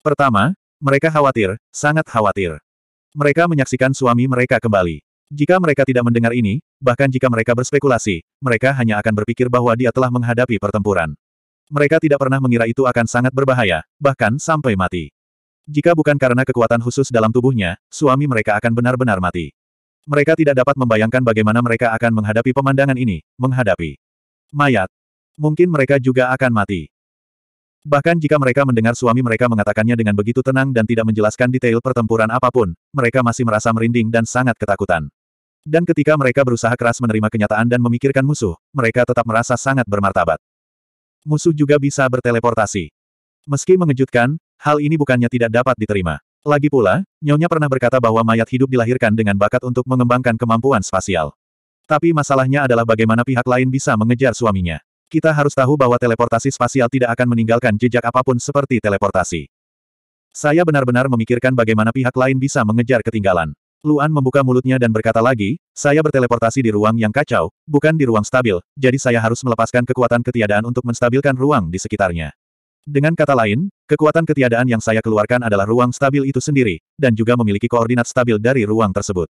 Pertama, mereka khawatir, sangat khawatir. Mereka menyaksikan suami mereka kembali. Jika mereka tidak mendengar ini, bahkan jika mereka berspekulasi, mereka hanya akan berpikir bahwa dia telah menghadapi pertempuran. Mereka tidak pernah mengira itu akan sangat berbahaya, bahkan sampai mati. Jika bukan karena kekuatan khusus dalam tubuhnya, suami mereka akan benar-benar mati. Mereka tidak dapat membayangkan bagaimana mereka akan menghadapi pemandangan ini, menghadapi mayat. Mungkin mereka juga akan mati. Bahkan jika mereka mendengar suami mereka mengatakannya dengan begitu tenang dan tidak menjelaskan detail pertempuran apapun, mereka masih merasa merinding dan sangat ketakutan. Dan ketika mereka berusaha keras menerima kenyataan dan memikirkan musuh, mereka tetap merasa sangat bermartabat. Musuh juga bisa berteleportasi. Meski mengejutkan, hal ini bukannya tidak dapat diterima. Lagi pula, Nyonya pernah berkata bahwa mayat hidup dilahirkan dengan bakat untuk mengembangkan kemampuan spasial. Tapi masalahnya adalah bagaimana pihak lain bisa mengejar suaminya. Kita harus tahu bahwa teleportasi spasial tidak akan meninggalkan jejak apapun seperti teleportasi. Saya benar-benar memikirkan bagaimana pihak lain bisa mengejar ketinggalan. Luan membuka mulutnya dan berkata lagi, saya berteleportasi di ruang yang kacau, bukan di ruang stabil, jadi saya harus melepaskan kekuatan ketiadaan untuk menstabilkan ruang di sekitarnya. Dengan kata lain, kekuatan ketiadaan yang saya keluarkan adalah ruang stabil itu sendiri, dan juga memiliki koordinat stabil dari ruang tersebut.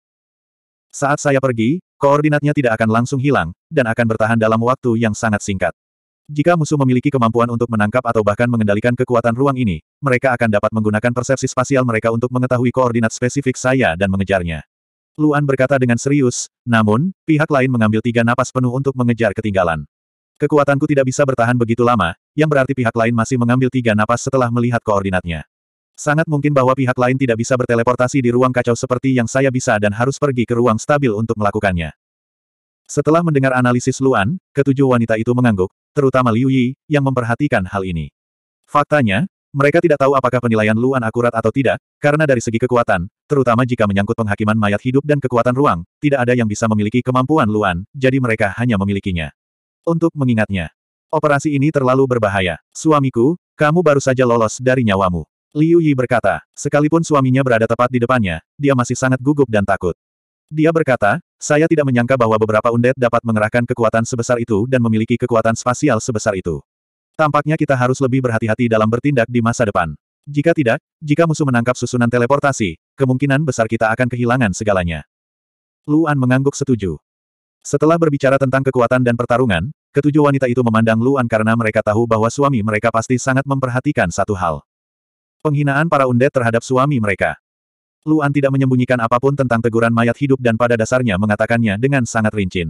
Saat saya pergi, koordinatnya tidak akan langsung hilang, dan akan bertahan dalam waktu yang sangat singkat. Jika musuh memiliki kemampuan untuk menangkap atau bahkan mengendalikan kekuatan ruang ini, mereka akan dapat menggunakan persepsi spasial mereka untuk mengetahui koordinat spesifik saya dan mengejarnya. Luan berkata dengan serius, namun, pihak lain mengambil tiga napas penuh untuk mengejar ketinggalan. Kekuatanku tidak bisa bertahan begitu lama, yang berarti pihak lain masih mengambil tiga napas setelah melihat koordinatnya. Sangat mungkin bahwa pihak lain tidak bisa berteleportasi di ruang kacau seperti yang saya bisa dan harus pergi ke ruang stabil untuk melakukannya. Setelah mendengar analisis Luan, ketujuh wanita itu mengangguk, terutama Liu Yi, yang memperhatikan hal ini. Faktanya, mereka tidak tahu apakah penilaian Luan akurat atau tidak, karena dari segi kekuatan, terutama jika menyangkut penghakiman mayat hidup dan kekuatan ruang, tidak ada yang bisa memiliki kemampuan Luan, jadi mereka hanya memilikinya. Untuk mengingatnya, operasi ini terlalu berbahaya. Suamiku, kamu baru saja lolos dari nyawamu. Liu Yi berkata, sekalipun suaminya berada tepat di depannya, dia masih sangat gugup dan takut. Dia berkata, saya tidak menyangka bahwa beberapa undet dapat mengerahkan kekuatan sebesar itu dan memiliki kekuatan spasial sebesar itu. Tampaknya kita harus lebih berhati-hati dalam bertindak di masa depan. Jika tidak, jika musuh menangkap susunan teleportasi, kemungkinan besar kita akan kehilangan segalanya. Luan mengangguk setuju. Setelah berbicara tentang kekuatan dan pertarungan, ketujuh wanita itu memandang Luan karena mereka tahu bahwa suami mereka pasti sangat memperhatikan satu hal. Penghinaan para undet terhadap suami mereka. Luan tidak menyembunyikan apapun tentang teguran mayat hidup dan pada dasarnya mengatakannya dengan sangat rinci.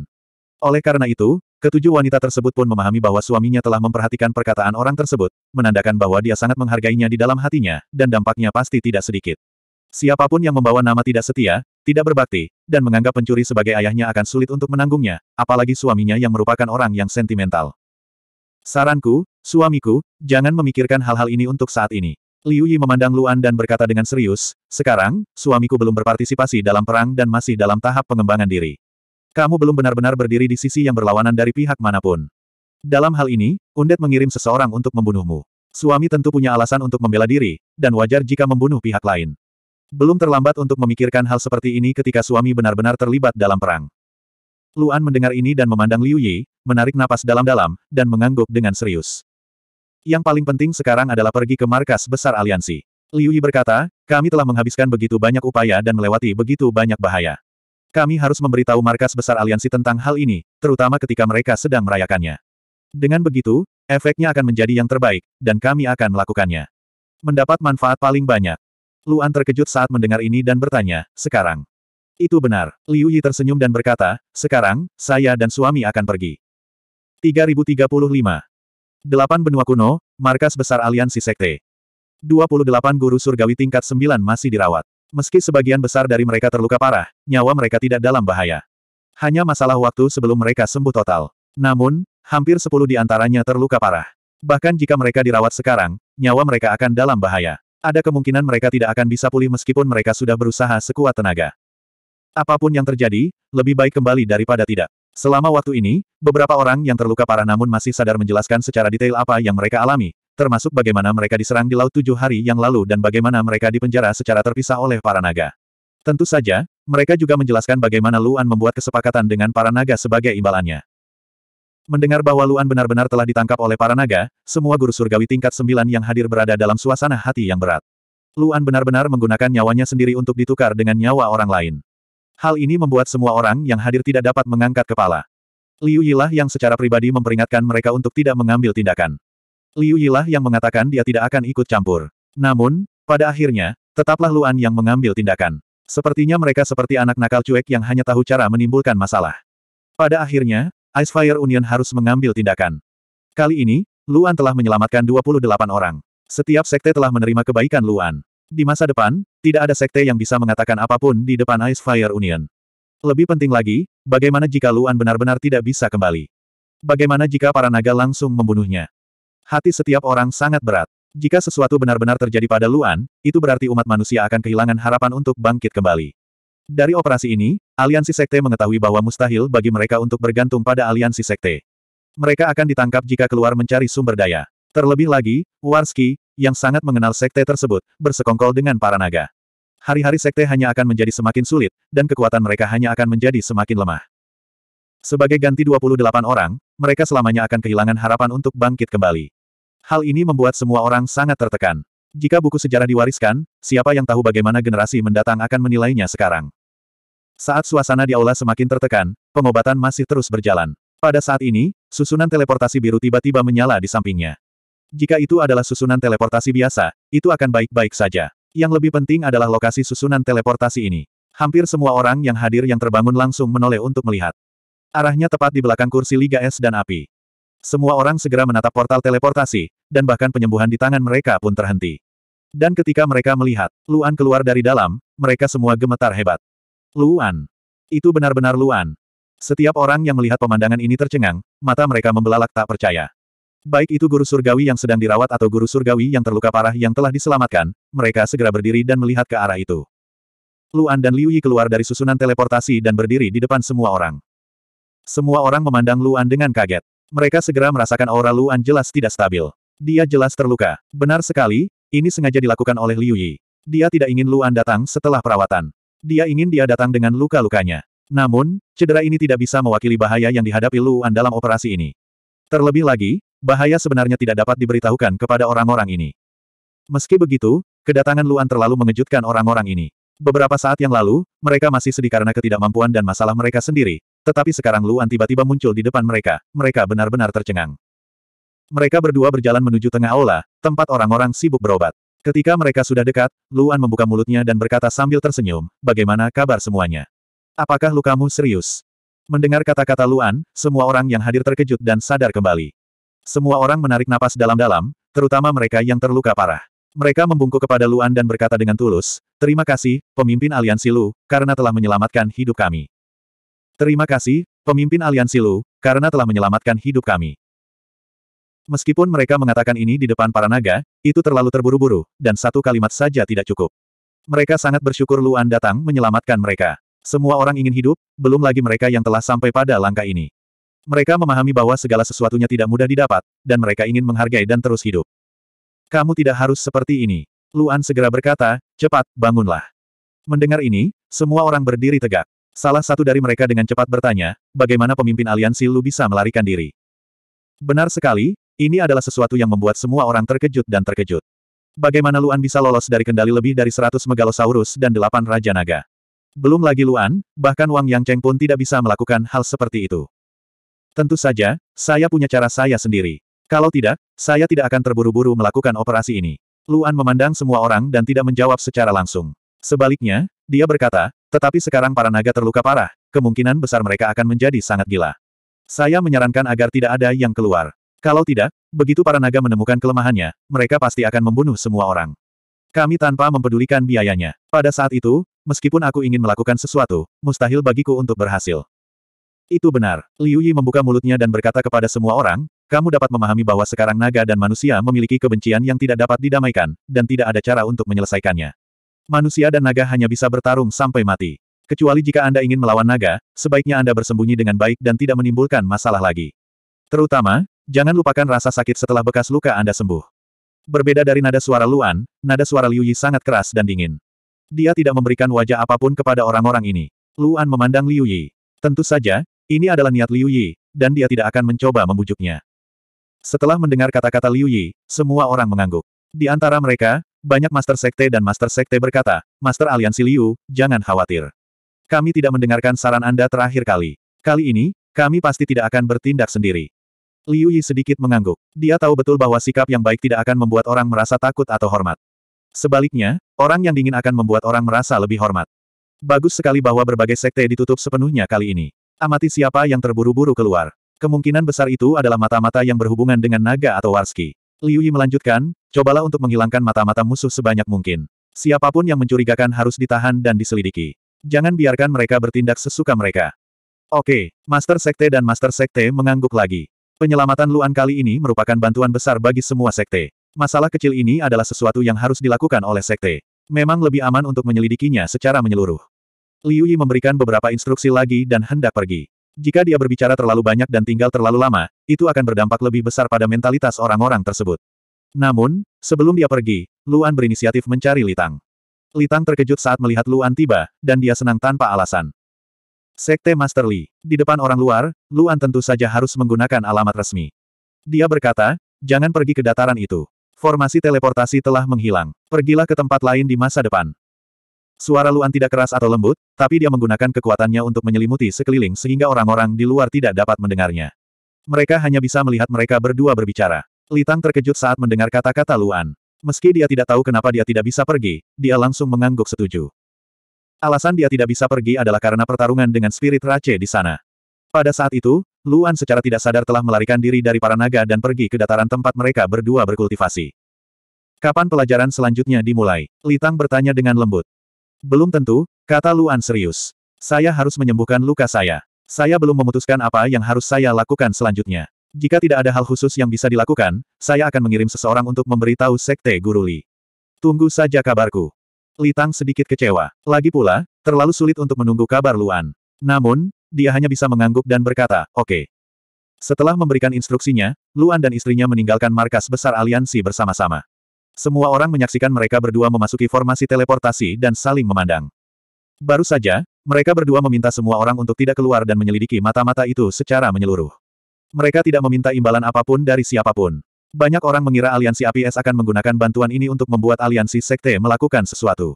Oleh karena itu, ketujuh wanita tersebut pun memahami bahwa suaminya telah memperhatikan perkataan orang tersebut, menandakan bahwa dia sangat menghargainya di dalam hatinya, dan dampaknya pasti tidak sedikit. Siapapun yang membawa nama tidak setia, tidak berbakti, dan menganggap pencuri sebagai ayahnya akan sulit untuk menanggungnya, apalagi suaminya yang merupakan orang yang sentimental. Saranku, suamiku, jangan memikirkan hal-hal ini untuk saat ini. Liu Yi memandang Luan dan berkata dengan serius, sekarang, suamiku belum berpartisipasi dalam perang dan masih dalam tahap pengembangan diri. Kamu belum benar-benar berdiri di sisi yang berlawanan dari pihak manapun. Dalam hal ini, Undet mengirim seseorang untuk membunuhmu. Suami tentu punya alasan untuk membela diri, dan wajar jika membunuh pihak lain. Belum terlambat untuk memikirkan hal seperti ini ketika suami benar-benar terlibat dalam perang. Luan mendengar ini dan memandang Liu Yi, menarik napas dalam-dalam, dan mengangguk dengan serius. Yang paling penting sekarang adalah pergi ke markas besar aliansi. Liu Yi berkata, kami telah menghabiskan begitu banyak upaya dan melewati begitu banyak bahaya. Kami harus memberitahu markas besar aliansi tentang hal ini, terutama ketika mereka sedang merayakannya. Dengan begitu, efeknya akan menjadi yang terbaik, dan kami akan melakukannya. Mendapat manfaat paling banyak. Luan terkejut saat mendengar ini dan bertanya, sekarang. Itu benar. Liu Yi tersenyum dan berkata, sekarang, saya dan suami akan pergi. 3035 8 benua kuno, markas besar aliansi sekte. 28 guru surgawi tingkat 9 masih dirawat. Meski sebagian besar dari mereka terluka parah, nyawa mereka tidak dalam bahaya. Hanya masalah waktu sebelum mereka sembuh total. Namun, hampir 10 di antaranya terluka parah. Bahkan jika mereka dirawat sekarang, nyawa mereka akan dalam bahaya. Ada kemungkinan mereka tidak akan bisa pulih meskipun mereka sudah berusaha sekuat tenaga. Apapun yang terjadi, lebih baik kembali daripada tidak. Selama waktu ini, beberapa orang yang terluka parah namun masih sadar menjelaskan secara detail apa yang mereka alami, termasuk bagaimana mereka diserang di laut tujuh hari yang lalu dan bagaimana mereka dipenjara secara terpisah oleh para naga. Tentu saja, mereka juga menjelaskan bagaimana Luan membuat kesepakatan dengan para naga sebagai imbalannya. Mendengar bahwa Luan benar-benar telah ditangkap oleh para naga, semua guru surgawi tingkat sembilan yang hadir berada dalam suasana hati yang berat. Luan benar-benar menggunakan nyawanya sendiri untuk ditukar dengan nyawa orang lain. Hal ini membuat semua orang yang hadir tidak dapat mengangkat kepala. Liu Yilah yang secara pribadi memperingatkan mereka untuk tidak mengambil tindakan. Liu Yilah yang mengatakan dia tidak akan ikut campur. Namun, pada akhirnya, tetaplah Luan yang mengambil tindakan. Sepertinya mereka seperti anak nakal cuek yang hanya tahu cara menimbulkan masalah. Pada akhirnya, Ice Fire Union harus mengambil tindakan. Kali ini, Luan telah menyelamatkan 28 orang. Setiap sekte telah menerima kebaikan Luan. Di masa depan, tidak ada sekte yang bisa mengatakan apapun di depan Ice Fire Union. Lebih penting lagi, bagaimana jika Luan benar-benar tidak bisa kembali? Bagaimana jika para naga langsung membunuhnya? Hati setiap orang sangat berat. Jika sesuatu benar-benar terjadi pada Luan, itu berarti umat manusia akan kehilangan harapan untuk bangkit kembali. Dari operasi ini, aliansi sekte mengetahui bahwa mustahil bagi mereka untuk bergantung pada aliansi sekte. Mereka akan ditangkap jika keluar mencari sumber daya. Terlebih lagi, Warski, yang sangat mengenal sekte tersebut, bersekongkol dengan para naga. Hari-hari sekte hanya akan menjadi semakin sulit, dan kekuatan mereka hanya akan menjadi semakin lemah. Sebagai ganti 28 orang, mereka selamanya akan kehilangan harapan untuk bangkit kembali. Hal ini membuat semua orang sangat tertekan. Jika buku sejarah diwariskan, siapa yang tahu bagaimana generasi mendatang akan menilainya sekarang? Saat suasana di aula semakin tertekan, pengobatan masih terus berjalan. Pada saat ini, susunan teleportasi biru tiba-tiba menyala di sampingnya. Jika itu adalah susunan teleportasi biasa, itu akan baik-baik saja. Yang lebih penting adalah lokasi susunan teleportasi ini. Hampir semua orang yang hadir yang terbangun langsung menoleh untuk melihat. Arahnya tepat di belakang kursi Liga Es dan api. Semua orang segera menatap portal teleportasi, dan bahkan penyembuhan di tangan mereka pun terhenti. Dan ketika mereka melihat, Luan keluar dari dalam, mereka semua gemetar hebat. Luan. Itu benar-benar Luan. Setiap orang yang melihat pemandangan ini tercengang, mata mereka membelalak tak percaya. Baik itu guru surgawi yang sedang dirawat atau guru surgawi yang terluka parah yang telah diselamatkan, mereka segera berdiri dan melihat ke arah itu. Luan dan Liu Yi keluar dari susunan teleportasi dan berdiri di depan semua orang. Semua orang memandang Luan dengan kaget. Mereka segera merasakan aura Luan jelas tidak stabil. Dia jelas terluka. Benar sekali, ini sengaja dilakukan oleh Liu Yi. Dia tidak ingin Luan datang setelah perawatan. Dia ingin dia datang dengan luka-lukanya. Namun, cedera ini tidak bisa mewakili bahaya yang dihadapi Luan dalam operasi ini. Terlebih lagi, bahaya sebenarnya tidak dapat diberitahukan kepada orang-orang ini. Meski begitu, kedatangan Luan terlalu mengejutkan orang-orang ini. Beberapa saat yang lalu, mereka masih sedih karena ketidakmampuan dan masalah mereka sendiri, tetapi sekarang Luan tiba-tiba muncul di depan mereka, mereka benar-benar tercengang. Mereka berdua berjalan menuju tengah aula, tempat orang-orang sibuk berobat. Ketika mereka sudah dekat, Luan membuka mulutnya dan berkata sambil tersenyum, bagaimana kabar semuanya? Apakah lukamu serius? Mendengar kata-kata Luan, semua orang yang hadir terkejut dan sadar kembali. Semua orang menarik napas dalam-dalam, terutama mereka yang terluka parah. Mereka membungkuk kepada Luan dan berkata dengan tulus, Terima kasih, pemimpin aliansi Lu, karena telah menyelamatkan hidup kami. Terima kasih, pemimpin aliansi Lu, karena telah menyelamatkan hidup kami. Meskipun mereka mengatakan ini di depan para naga, itu terlalu terburu-buru, dan satu kalimat saja tidak cukup. Mereka sangat bersyukur Luan datang menyelamatkan mereka. Semua orang ingin hidup, belum lagi mereka yang telah sampai pada langkah ini. Mereka memahami bahwa segala sesuatunya tidak mudah didapat, dan mereka ingin menghargai dan terus hidup. Kamu tidak harus seperti ini. Luan segera berkata, cepat, bangunlah. Mendengar ini, semua orang berdiri tegak. Salah satu dari mereka dengan cepat bertanya, bagaimana pemimpin aliansi Lu bisa melarikan diri? Benar sekali, ini adalah sesuatu yang membuat semua orang terkejut dan terkejut. Bagaimana Luan bisa lolos dari kendali lebih dari 100 megalosaurus dan 8 raja naga? Belum lagi Luan, bahkan Wang Yang Cheng pun tidak bisa melakukan hal seperti itu. Tentu saja, saya punya cara saya sendiri. Kalau tidak, saya tidak akan terburu-buru melakukan operasi ini. Luan memandang semua orang dan tidak menjawab secara langsung. Sebaliknya, dia berkata, tetapi sekarang para naga terluka parah, kemungkinan besar mereka akan menjadi sangat gila. Saya menyarankan agar tidak ada yang keluar. Kalau tidak, begitu para naga menemukan kelemahannya, mereka pasti akan membunuh semua orang. Kami tanpa mempedulikan biayanya. Pada saat itu, meskipun aku ingin melakukan sesuatu, mustahil bagiku untuk berhasil. Itu benar. Liu Yi membuka mulutnya dan berkata kepada semua orang, kamu dapat memahami bahwa sekarang naga dan manusia memiliki kebencian yang tidak dapat didamaikan, dan tidak ada cara untuk menyelesaikannya. Manusia dan naga hanya bisa bertarung sampai mati. Kecuali jika Anda ingin melawan naga, sebaiknya Anda bersembunyi dengan baik dan tidak menimbulkan masalah lagi. Terutama, jangan lupakan rasa sakit setelah bekas luka Anda sembuh. Berbeda dari nada suara Luan, nada suara Liu Yi sangat keras dan dingin. Dia tidak memberikan wajah apapun kepada orang-orang ini. Luan memandang Liu Yi. Tentu saja, ini adalah niat Liu Yi, dan dia tidak akan mencoba membujuknya. Setelah mendengar kata-kata Liu Yi, semua orang mengangguk. Di antara mereka, banyak Master Sekte dan Master Sekte berkata, Master Aliansi Liu, jangan khawatir. Kami tidak mendengarkan saran Anda terakhir kali. Kali ini, kami pasti tidak akan bertindak sendiri. Liu Yi sedikit mengangguk. Dia tahu betul bahwa sikap yang baik tidak akan membuat orang merasa takut atau hormat. Sebaliknya, orang yang dingin akan membuat orang merasa lebih hormat. Bagus sekali bahwa berbagai sekte ditutup sepenuhnya kali ini. Amati siapa yang terburu-buru keluar. Kemungkinan besar itu adalah mata-mata yang berhubungan dengan naga atau warski. Liu Yi melanjutkan, cobalah untuk menghilangkan mata-mata musuh sebanyak mungkin. Siapapun yang mencurigakan harus ditahan dan diselidiki. Jangan biarkan mereka bertindak sesuka mereka. Oke, Master Sekte dan Master Sekte mengangguk lagi. Penyelamatan Luan kali ini merupakan bantuan besar bagi semua sekte. Masalah kecil ini adalah sesuatu yang harus dilakukan oleh sekte. Memang lebih aman untuk menyelidikinya secara menyeluruh. Liu Yi memberikan beberapa instruksi lagi dan hendak pergi. Jika dia berbicara terlalu banyak dan tinggal terlalu lama, itu akan berdampak lebih besar pada mentalitas orang-orang tersebut. Namun, sebelum dia pergi, Luan berinisiatif mencari Litang. Litang terkejut saat melihat Luan tiba, dan dia senang tanpa alasan. Sekte Master Li. Di depan orang luar, Luan tentu saja harus menggunakan alamat resmi. Dia berkata, jangan pergi ke dataran itu. Formasi teleportasi telah menghilang. Pergilah ke tempat lain di masa depan. Suara Luan tidak keras atau lembut, tapi dia menggunakan kekuatannya untuk menyelimuti sekeliling sehingga orang-orang di luar tidak dapat mendengarnya. Mereka hanya bisa melihat mereka berdua berbicara. Litang terkejut saat mendengar kata-kata Luan. Meski dia tidak tahu kenapa dia tidak bisa pergi, dia langsung mengangguk setuju. Alasan dia tidak bisa pergi adalah karena pertarungan dengan spirit Rache di sana. Pada saat itu, Luan secara tidak sadar telah melarikan diri dari para naga dan pergi ke dataran tempat mereka berdua berkultivasi. Kapan pelajaran selanjutnya dimulai? Litang bertanya dengan lembut. Belum tentu, kata Luan serius. Saya harus menyembuhkan luka saya. Saya belum memutuskan apa yang harus saya lakukan selanjutnya. Jika tidak ada hal khusus yang bisa dilakukan, saya akan mengirim seseorang untuk memberitahu Sekte Guru Li. Tunggu saja kabarku. Li Tang sedikit kecewa. Lagi pula, terlalu sulit untuk menunggu kabar Luan. Namun, dia hanya bisa mengangguk dan berkata, oke. Okay. Setelah memberikan instruksinya, Luan dan istrinya meninggalkan markas besar aliansi bersama-sama. Semua orang menyaksikan mereka berdua memasuki formasi teleportasi dan saling memandang. Baru saja, mereka berdua meminta semua orang untuk tidak keluar dan menyelidiki mata-mata itu secara menyeluruh. Mereka tidak meminta imbalan apapun dari siapapun. Banyak orang mengira aliansi APS akan menggunakan bantuan ini untuk membuat aliansi sekte melakukan sesuatu.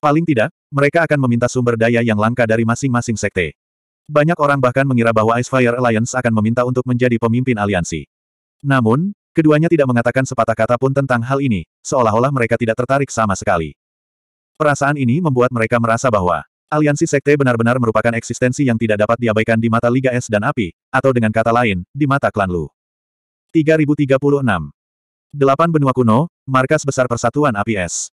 Paling tidak, mereka akan meminta sumber daya yang langka dari masing-masing sekte. Banyak orang bahkan mengira bahwa Icefire Alliance akan meminta untuk menjadi pemimpin aliansi. Namun, Keduanya tidak mengatakan sepatah kata pun tentang hal ini, seolah-olah mereka tidak tertarik sama sekali. Perasaan ini membuat mereka merasa bahwa aliansi sekte benar-benar merupakan eksistensi yang tidak dapat diabaikan di mata Liga Es dan Api, atau dengan kata lain, di mata klan Lu. 3036. Delapan benua kuno, markas besar persatuan api es.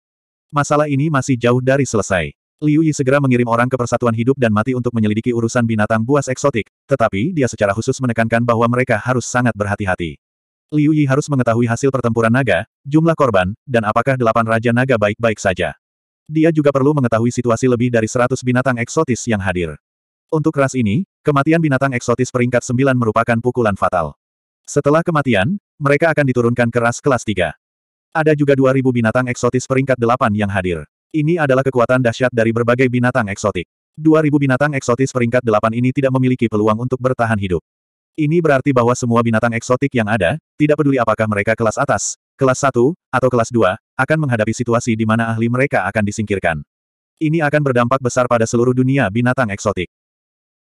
Masalah ini masih jauh dari selesai. Liu Yi segera mengirim orang ke Persatuan Hidup dan Mati untuk menyelidiki urusan binatang buas eksotik, tetapi dia secara khusus menekankan bahwa mereka harus sangat berhati-hati. Liu Yi harus mengetahui hasil pertempuran naga, jumlah korban, dan apakah delapan Raja Naga baik-baik saja. Dia juga perlu mengetahui situasi lebih dari seratus binatang eksotis yang hadir. Untuk ras ini, kematian binatang eksotis peringkat sembilan merupakan pukulan fatal. Setelah kematian, mereka akan diturunkan ke ras kelas tiga. Ada juga dua ribu binatang eksotis peringkat delapan yang hadir. Ini adalah kekuatan dahsyat dari berbagai binatang eksotik. Dua ribu binatang eksotis peringkat delapan ini tidak memiliki peluang untuk bertahan hidup. Ini berarti bahwa semua binatang eksotik yang ada, tidak peduli apakah mereka kelas atas, kelas 1, atau kelas 2, akan menghadapi situasi di mana ahli mereka akan disingkirkan. Ini akan berdampak besar pada seluruh dunia binatang eksotik.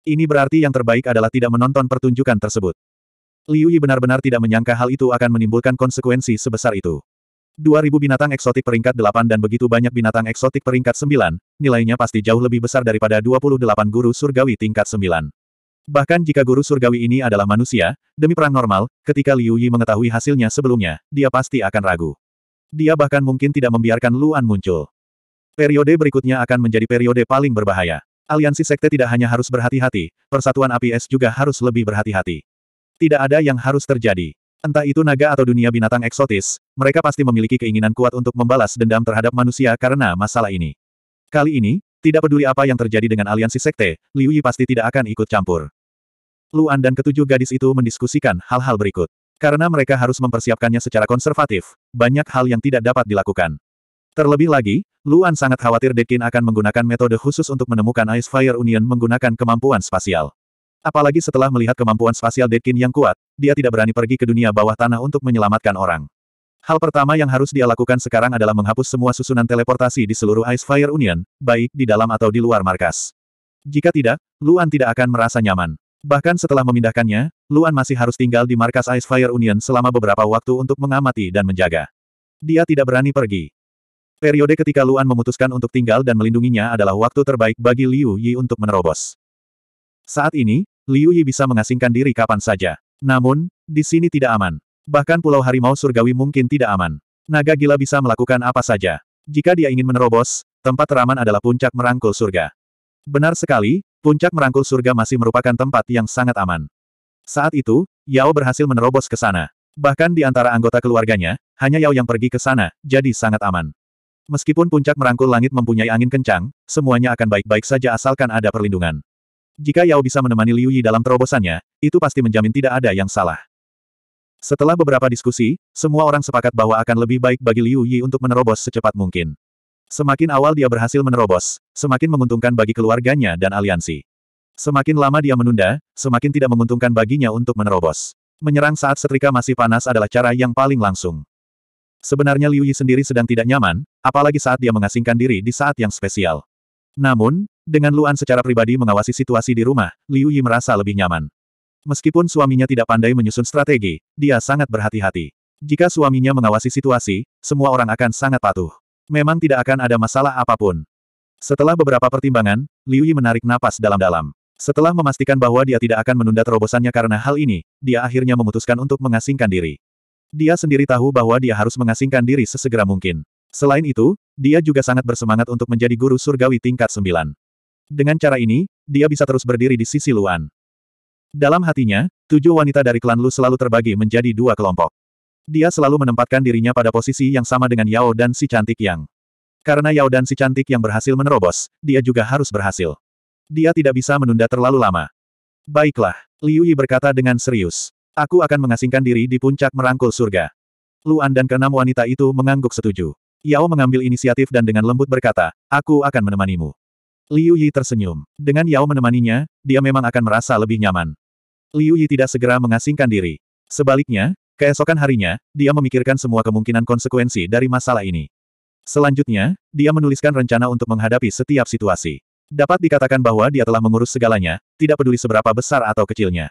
Ini berarti yang terbaik adalah tidak menonton pertunjukan tersebut. Liu Yi benar-benar tidak menyangka hal itu akan menimbulkan konsekuensi sebesar itu. 2000 binatang eksotik peringkat 8 dan begitu banyak binatang eksotik peringkat 9, nilainya pasti jauh lebih besar daripada 28 guru surgawi tingkat 9. Bahkan jika guru surgawi ini adalah manusia, demi perang normal, ketika Liu Yi mengetahui hasilnya sebelumnya, dia pasti akan ragu. Dia bahkan mungkin tidak membiarkan Luan muncul. Periode berikutnya akan menjadi periode paling berbahaya. Aliansi sekte tidak hanya harus berhati-hati, persatuan api es juga harus lebih berhati-hati. Tidak ada yang harus terjadi. Entah itu naga atau dunia binatang eksotis, mereka pasti memiliki keinginan kuat untuk membalas dendam terhadap manusia karena masalah ini. Kali ini, tidak peduli apa yang terjadi dengan aliansi sekte, Liu Yi pasti tidak akan ikut campur. Luan dan ketujuh gadis itu mendiskusikan hal-hal berikut. Karena mereka harus mempersiapkannya secara konservatif, banyak hal yang tidak dapat dilakukan. Terlebih lagi, Luan sangat khawatir Dekin akan menggunakan metode khusus untuk menemukan Ice Fire Union menggunakan kemampuan spasial. Apalagi setelah melihat kemampuan spasial Dekin yang kuat, dia tidak berani pergi ke dunia bawah tanah untuk menyelamatkan orang. Hal pertama yang harus dia lakukan sekarang adalah menghapus semua susunan teleportasi di seluruh Ice Fire Union, baik di dalam atau di luar markas. Jika tidak, Luan tidak akan merasa nyaman. Bahkan setelah memindahkannya, Luan masih harus tinggal di markas Ice Fire Union selama beberapa waktu untuk mengamati dan menjaga. Dia tidak berani pergi. Periode ketika Luan memutuskan untuk tinggal dan melindunginya adalah waktu terbaik bagi Liu Yi untuk menerobos. Saat ini, Liu Yi bisa mengasingkan diri kapan saja. Namun, di sini tidak aman. Bahkan Pulau Harimau Surgawi mungkin tidak aman. Naga gila bisa melakukan apa saja. Jika dia ingin menerobos, tempat teraman adalah puncak merangkul surga. Benar sekali, Puncak merangkul surga masih merupakan tempat yang sangat aman. Saat itu, Yao berhasil menerobos ke sana. Bahkan di antara anggota keluarganya, hanya Yao yang pergi ke sana, jadi sangat aman. Meskipun puncak merangkul langit mempunyai angin kencang, semuanya akan baik-baik saja asalkan ada perlindungan. Jika Yao bisa menemani Liu Yi dalam terobosannya, itu pasti menjamin tidak ada yang salah. Setelah beberapa diskusi, semua orang sepakat bahwa akan lebih baik bagi Liu Yi untuk menerobos secepat mungkin. Semakin awal dia berhasil menerobos, semakin menguntungkan bagi keluarganya dan aliansi. Semakin lama dia menunda, semakin tidak menguntungkan baginya untuk menerobos. Menyerang saat setrika masih panas adalah cara yang paling langsung. Sebenarnya Liu Yi sendiri sedang tidak nyaman, apalagi saat dia mengasingkan diri di saat yang spesial. Namun, dengan Luan secara pribadi mengawasi situasi di rumah, Liu Yi merasa lebih nyaman. Meskipun suaminya tidak pandai menyusun strategi, dia sangat berhati-hati. Jika suaminya mengawasi situasi, semua orang akan sangat patuh. Memang tidak akan ada masalah apapun. Setelah beberapa pertimbangan, Liu Yi menarik napas dalam-dalam. Setelah memastikan bahwa dia tidak akan menunda terobosannya karena hal ini, dia akhirnya memutuskan untuk mengasingkan diri. Dia sendiri tahu bahwa dia harus mengasingkan diri sesegera mungkin. Selain itu, dia juga sangat bersemangat untuk menjadi guru surgawi tingkat 9. Dengan cara ini, dia bisa terus berdiri di sisi Luan. Dalam hatinya, tujuh wanita dari klan Lu selalu terbagi menjadi dua kelompok. Dia selalu menempatkan dirinya pada posisi yang sama dengan Yao dan si cantik yang. Karena Yao dan si cantik yang berhasil menerobos, dia juga harus berhasil. Dia tidak bisa menunda terlalu lama. Baiklah, Liu Yi berkata dengan serius. Aku akan mengasingkan diri di puncak merangkul surga. Luan dan keenam wanita itu mengangguk setuju. Yao mengambil inisiatif dan dengan lembut berkata, aku akan menemanimu. Liu Yi tersenyum. Dengan Yao menemaninya, dia memang akan merasa lebih nyaman. Liu Yi tidak segera mengasingkan diri. Sebaliknya, Keesokan harinya, dia memikirkan semua kemungkinan konsekuensi dari masalah ini. Selanjutnya, dia menuliskan rencana untuk menghadapi setiap situasi. Dapat dikatakan bahwa dia telah mengurus segalanya, tidak peduli seberapa besar atau kecilnya.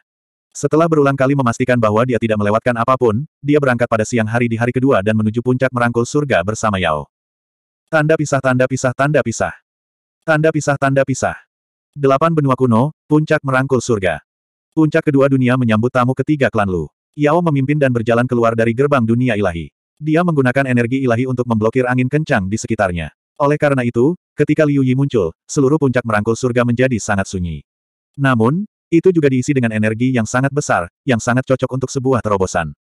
Setelah berulang kali memastikan bahwa dia tidak melewatkan apapun, dia berangkat pada siang hari di hari kedua dan menuju puncak merangkul surga bersama Yao. Tanda pisah tanda pisah tanda pisah. Tanda pisah tanda pisah. Delapan benua kuno, puncak merangkul surga. Puncak kedua dunia menyambut tamu ketiga klan Lu. Yao memimpin dan berjalan keluar dari gerbang dunia ilahi. Dia menggunakan energi ilahi untuk memblokir angin kencang di sekitarnya. Oleh karena itu, ketika Liu Yi muncul, seluruh puncak merangkul surga menjadi sangat sunyi. Namun, itu juga diisi dengan energi yang sangat besar, yang sangat cocok untuk sebuah terobosan.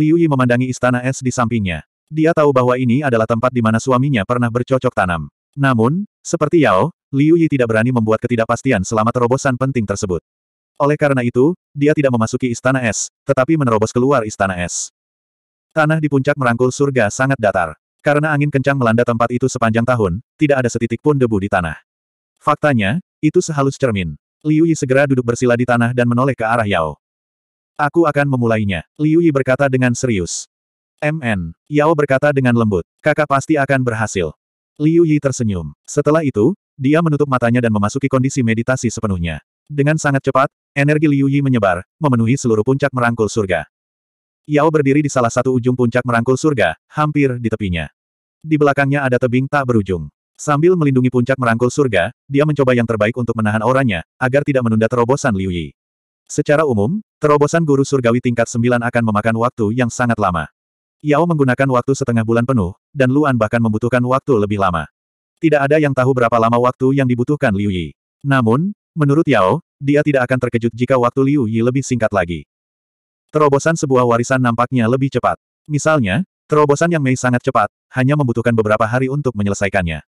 Liu Yi memandangi istana es di sampingnya. Dia tahu bahwa ini adalah tempat di mana suaminya pernah bercocok tanam. Namun, seperti Yao, Liu Yi tidak berani membuat ketidakpastian selama terobosan penting tersebut. Oleh karena itu, dia tidak memasuki istana es, tetapi menerobos keluar istana es. Tanah di puncak merangkul surga sangat datar. Karena angin kencang melanda tempat itu sepanjang tahun, tidak ada setitik pun debu di tanah. Faktanya, itu sehalus cermin. Liu Yi segera duduk bersila di tanah dan menoleh ke arah Yao. Aku akan memulainya, Liu Yi berkata dengan serius. MN, Yao berkata dengan lembut, kakak pasti akan berhasil. Liu Yi tersenyum. Setelah itu, dia menutup matanya dan memasuki kondisi meditasi sepenuhnya. Dengan sangat cepat, energi Liu Yi menyebar, memenuhi seluruh puncak merangkul surga. Yao berdiri di salah satu ujung puncak merangkul surga, hampir di tepinya. Di belakangnya ada tebing tak berujung. Sambil melindungi puncak merangkul surga, dia mencoba yang terbaik untuk menahan auranya, agar tidak menunda terobosan Liu Yi. Secara umum, terobosan guru surgawi tingkat 9 akan memakan waktu yang sangat lama. Yao menggunakan waktu setengah bulan penuh, dan Luan bahkan membutuhkan waktu lebih lama. Tidak ada yang tahu berapa lama waktu yang dibutuhkan Liu Yi. Namun, Menurut Yao, dia tidak akan terkejut jika waktu Liu Yi lebih singkat lagi. Terobosan sebuah warisan nampaknya lebih cepat. Misalnya, terobosan yang Mei sangat cepat, hanya membutuhkan beberapa hari untuk menyelesaikannya.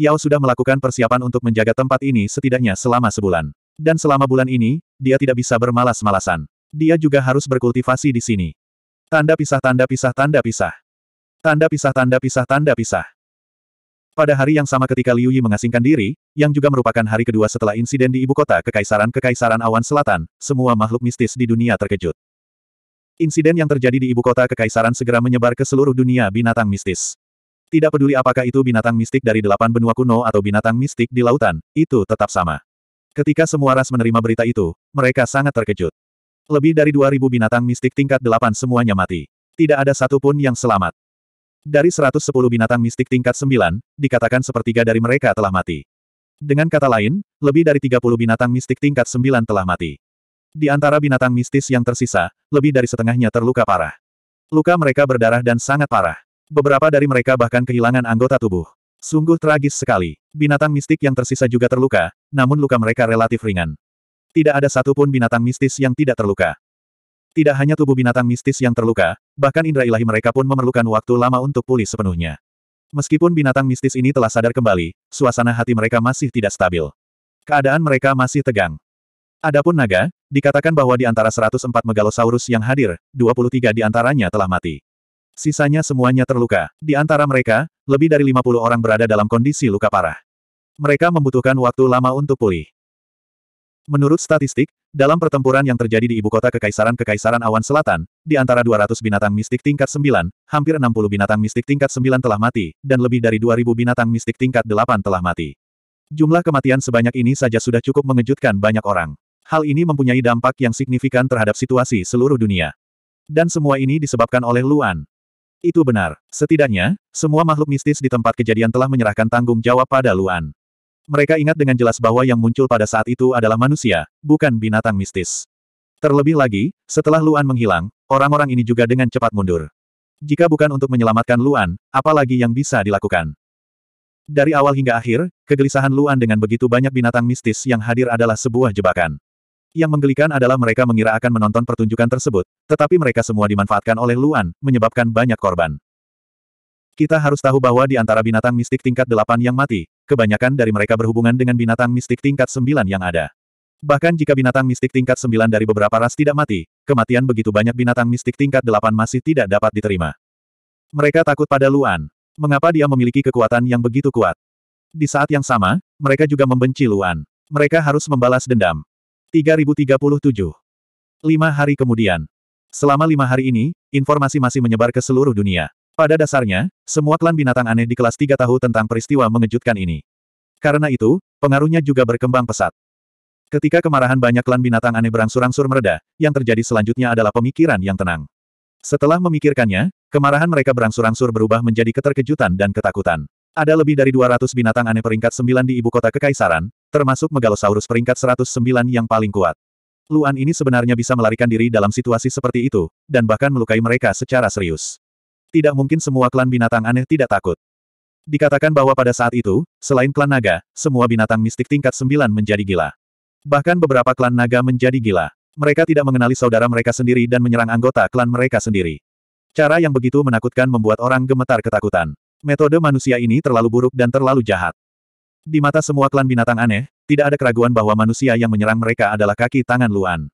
Yao sudah melakukan persiapan untuk menjaga tempat ini setidaknya selama sebulan. Dan selama bulan ini, dia tidak bisa bermalas-malasan. Dia juga harus berkultivasi di sini. Tanda pisah tanda pisah tanda pisah. Tanda pisah tanda pisah tanda pisah. Pada hari yang sama ketika Liu Yi mengasingkan diri, yang juga merupakan hari kedua setelah insiden di ibu kota Kekaisaran-Kekaisaran Awan Selatan, semua makhluk mistis di dunia terkejut. Insiden yang terjadi di ibu kota Kekaisaran segera menyebar ke seluruh dunia binatang mistis. Tidak peduli apakah itu binatang mistik dari delapan benua kuno atau binatang mistik di lautan, itu tetap sama. Ketika semua ras menerima berita itu, mereka sangat terkejut. Lebih dari 2.000 binatang mistik tingkat delapan semuanya mati. Tidak ada satupun yang selamat. Dari 110 binatang mistik tingkat 9, dikatakan sepertiga dari mereka telah mati. Dengan kata lain, lebih dari 30 binatang mistik tingkat 9 telah mati. Di antara binatang mistis yang tersisa, lebih dari setengahnya terluka parah. Luka mereka berdarah dan sangat parah. Beberapa dari mereka bahkan kehilangan anggota tubuh. Sungguh tragis sekali. Binatang mistik yang tersisa juga terluka, namun luka mereka relatif ringan. Tidak ada satupun binatang mistis yang tidak terluka. Tidak hanya tubuh binatang mistis yang terluka, bahkan indera ilahi mereka pun memerlukan waktu lama untuk pulih sepenuhnya. Meskipun binatang mistis ini telah sadar kembali, suasana hati mereka masih tidak stabil. Keadaan mereka masih tegang. Adapun naga, dikatakan bahwa di antara 104 megalosaurus yang hadir, 23 di antaranya telah mati. Sisanya semuanya terluka. Di antara mereka, lebih dari 50 orang berada dalam kondisi luka parah. Mereka membutuhkan waktu lama untuk pulih. Menurut statistik, dalam pertempuran yang terjadi di ibu kota Kekaisaran-Kekaisaran Awan Selatan, di antara 200 binatang mistik tingkat 9, hampir 60 binatang mistik tingkat 9 telah mati, dan lebih dari 2000 binatang mistik tingkat 8 telah mati. Jumlah kematian sebanyak ini saja sudah cukup mengejutkan banyak orang. Hal ini mempunyai dampak yang signifikan terhadap situasi seluruh dunia. Dan semua ini disebabkan oleh Luan. Itu benar. Setidaknya, semua makhluk mistis di tempat kejadian telah menyerahkan tanggung jawab pada Luan. Mereka ingat dengan jelas bahwa yang muncul pada saat itu adalah manusia, bukan binatang mistis. Terlebih lagi, setelah Luan menghilang, orang-orang ini juga dengan cepat mundur. Jika bukan untuk menyelamatkan Luan, apalagi yang bisa dilakukan? Dari awal hingga akhir, kegelisahan Luan dengan begitu banyak binatang mistis yang hadir adalah sebuah jebakan. Yang menggelikan adalah mereka mengira akan menonton pertunjukan tersebut, tetapi mereka semua dimanfaatkan oleh Luan, menyebabkan banyak korban. Kita harus tahu bahwa di antara binatang mistik tingkat delapan yang mati, kebanyakan dari mereka berhubungan dengan binatang mistik tingkat sembilan yang ada. Bahkan jika binatang mistik tingkat sembilan dari beberapa ras tidak mati, kematian begitu banyak binatang mistik tingkat delapan masih tidak dapat diterima. Mereka takut pada Luan. Mengapa dia memiliki kekuatan yang begitu kuat? Di saat yang sama, mereka juga membenci Luan. Mereka harus membalas dendam. 3037 Lima hari kemudian. Selama lima hari ini, informasi masih menyebar ke seluruh dunia. Pada dasarnya, semua klan binatang aneh di kelas 3 tahu tentang peristiwa mengejutkan ini. Karena itu, pengaruhnya juga berkembang pesat. Ketika kemarahan banyak klan binatang aneh berangsur-angsur mereda, yang terjadi selanjutnya adalah pemikiran yang tenang. Setelah memikirkannya, kemarahan mereka berangsur-angsur berubah menjadi keterkejutan dan ketakutan. Ada lebih dari 200 binatang aneh peringkat 9 di ibu kota kekaisaran, termasuk Megalosaurus peringkat 109 yang paling kuat. Luan ini sebenarnya bisa melarikan diri dalam situasi seperti itu, dan bahkan melukai mereka secara serius tidak mungkin semua klan binatang aneh tidak takut. Dikatakan bahwa pada saat itu, selain klan naga, semua binatang mistik tingkat 9 menjadi gila. Bahkan beberapa klan naga menjadi gila. Mereka tidak mengenali saudara mereka sendiri dan menyerang anggota klan mereka sendiri. Cara yang begitu menakutkan membuat orang gemetar ketakutan. Metode manusia ini terlalu buruk dan terlalu jahat. Di mata semua klan binatang aneh, tidak ada keraguan bahwa manusia yang menyerang mereka adalah kaki tangan Luan.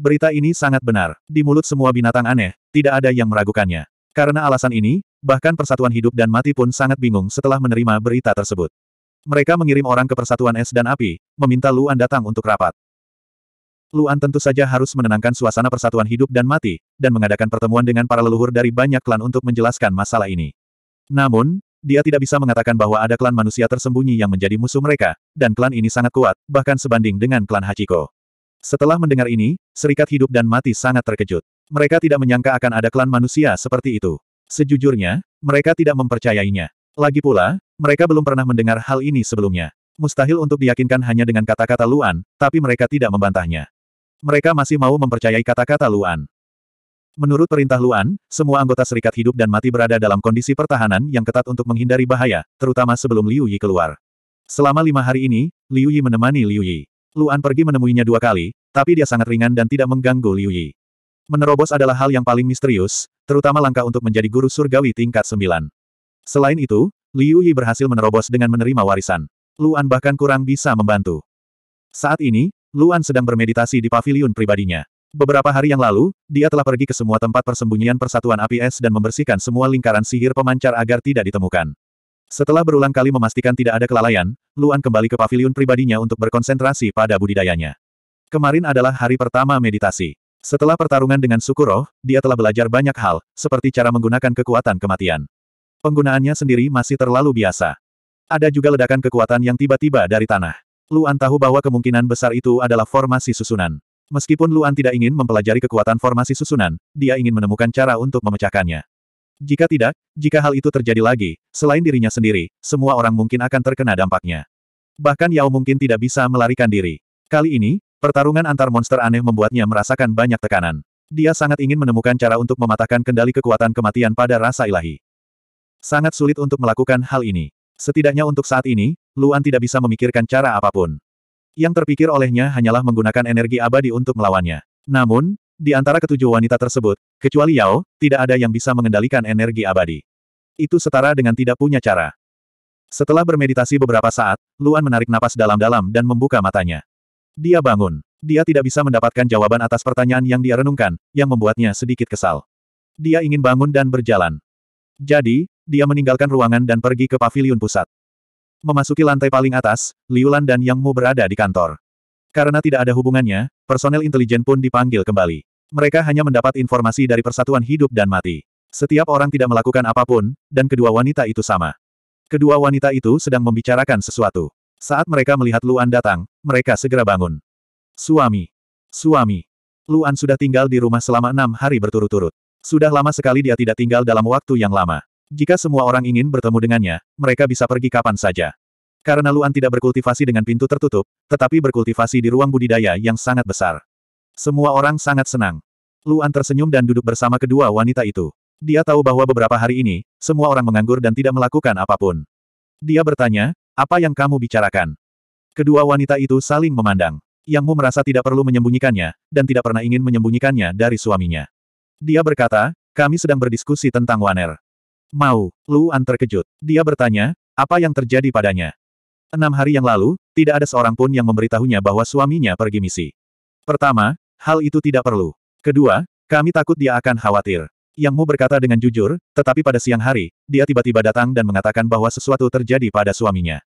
Berita ini sangat benar. Di mulut semua binatang aneh, tidak ada yang meragukannya. Karena alasan ini, bahkan persatuan hidup dan mati pun sangat bingung setelah menerima berita tersebut. Mereka mengirim orang ke persatuan es dan api, meminta Luan datang untuk rapat. Luan tentu saja harus menenangkan suasana persatuan hidup dan mati, dan mengadakan pertemuan dengan para leluhur dari banyak klan untuk menjelaskan masalah ini. Namun, dia tidak bisa mengatakan bahwa ada klan manusia tersembunyi yang menjadi musuh mereka, dan klan ini sangat kuat, bahkan sebanding dengan klan Hachiko. Setelah mendengar ini, serikat hidup dan mati sangat terkejut. Mereka tidak menyangka akan ada klan manusia seperti itu. Sejujurnya, mereka tidak mempercayainya. Lagi pula, mereka belum pernah mendengar hal ini sebelumnya. Mustahil untuk diyakinkan hanya dengan kata-kata Luan, tapi mereka tidak membantahnya. Mereka masih mau mempercayai kata-kata Luan. Menurut perintah Luan, semua anggota serikat hidup dan mati berada dalam kondisi pertahanan yang ketat untuk menghindari bahaya, terutama sebelum Liu Yi keluar. Selama lima hari ini, Liu Yi menemani Liu Yi. Luan pergi menemuinya dua kali, tapi dia sangat ringan dan tidak mengganggu Liu Yi. Menerobos adalah hal yang paling misterius, terutama langkah untuk menjadi guru surgawi tingkat sembilan. Selain itu, Liu Yi berhasil menerobos dengan menerima warisan. Luan bahkan kurang bisa membantu. Saat ini, Luan sedang bermeditasi di paviliun pribadinya. Beberapa hari yang lalu, dia telah pergi ke semua tempat persembunyian Persatuan Api Es dan membersihkan semua lingkaran sihir pemancar agar tidak ditemukan. Setelah berulang kali memastikan tidak ada kelalaian, Luan kembali ke paviliun pribadinya untuk berkonsentrasi pada budidayanya. Kemarin adalah hari pertama meditasi. Setelah pertarungan dengan Sukuro, dia telah belajar banyak hal, seperti cara menggunakan kekuatan kematian. Penggunaannya sendiri masih terlalu biasa. Ada juga ledakan kekuatan yang tiba-tiba dari tanah. Luan tahu bahwa kemungkinan besar itu adalah formasi susunan. Meskipun Luan tidak ingin mempelajari kekuatan formasi susunan, dia ingin menemukan cara untuk memecahkannya. Jika tidak, jika hal itu terjadi lagi, selain dirinya sendiri, semua orang mungkin akan terkena dampaknya. Bahkan Yao mungkin tidak bisa melarikan diri. Kali ini, Pertarungan antar monster aneh membuatnya merasakan banyak tekanan. Dia sangat ingin menemukan cara untuk mematahkan kendali kekuatan kematian pada rasa ilahi. Sangat sulit untuk melakukan hal ini. Setidaknya untuk saat ini, Luan tidak bisa memikirkan cara apapun. Yang terpikir olehnya hanyalah menggunakan energi abadi untuk melawannya. Namun, di antara ketujuh wanita tersebut, kecuali Yao, tidak ada yang bisa mengendalikan energi abadi. Itu setara dengan tidak punya cara. Setelah bermeditasi beberapa saat, Luan menarik napas dalam-dalam dan membuka matanya. Dia bangun. Dia tidak bisa mendapatkan jawaban atas pertanyaan yang dia renungkan, yang membuatnya sedikit kesal. Dia ingin bangun dan berjalan. Jadi, dia meninggalkan ruangan dan pergi ke pavilion pusat. Memasuki lantai paling atas, Liulan dan Yang Mu berada di kantor. Karena tidak ada hubungannya, personel intelijen pun dipanggil kembali. Mereka hanya mendapat informasi dari Persatuan Hidup dan Mati. Setiap orang tidak melakukan apapun, dan kedua wanita itu sama. Kedua wanita itu sedang membicarakan sesuatu. Saat mereka melihat Luan datang, mereka segera bangun. Suami. Suami. Luan sudah tinggal di rumah selama enam hari berturut-turut. Sudah lama sekali dia tidak tinggal dalam waktu yang lama. Jika semua orang ingin bertemu dengannya, mereka bisa pergi kapan saja. Karena Luan tidak berkultivasi dengan pintu tertutup, tetapi berkultivasi di ruang budidaya yang sangat besar. Semua orang sangat senang. Luan tersenyum dan duduk bersama kedua wanita itu. Dia tahu bahwa beberapa hari ini, semua orang menganggur dan tidak melakukan apapun. Dia bertanya, apa yang kamu bicarakan? Kedua wanita itu saling memandang. Yangmu merasa tidak perlu menyembunyikannya, dan tidak pernah ingin menyembunyikannya dari suaminya. Dia berkata, kami sedang berdiskusi tentang Waner. Mau, Luan terkejut. Dia bertanya, apa yang terjadi padanya? Enam hari yang lalu, tidak ada seorang pun yang memberitahunya bahwa suaminya pergi misi. Pertama, hal itu tidak perlu. Kedua, kami takut dia akan khawatir. Yang Mu berkata dengan jujur, tetapi pada siang hari, dia tiba-tiba datang dan mengatakan bahwa sesuatu terjadi pada suaminya.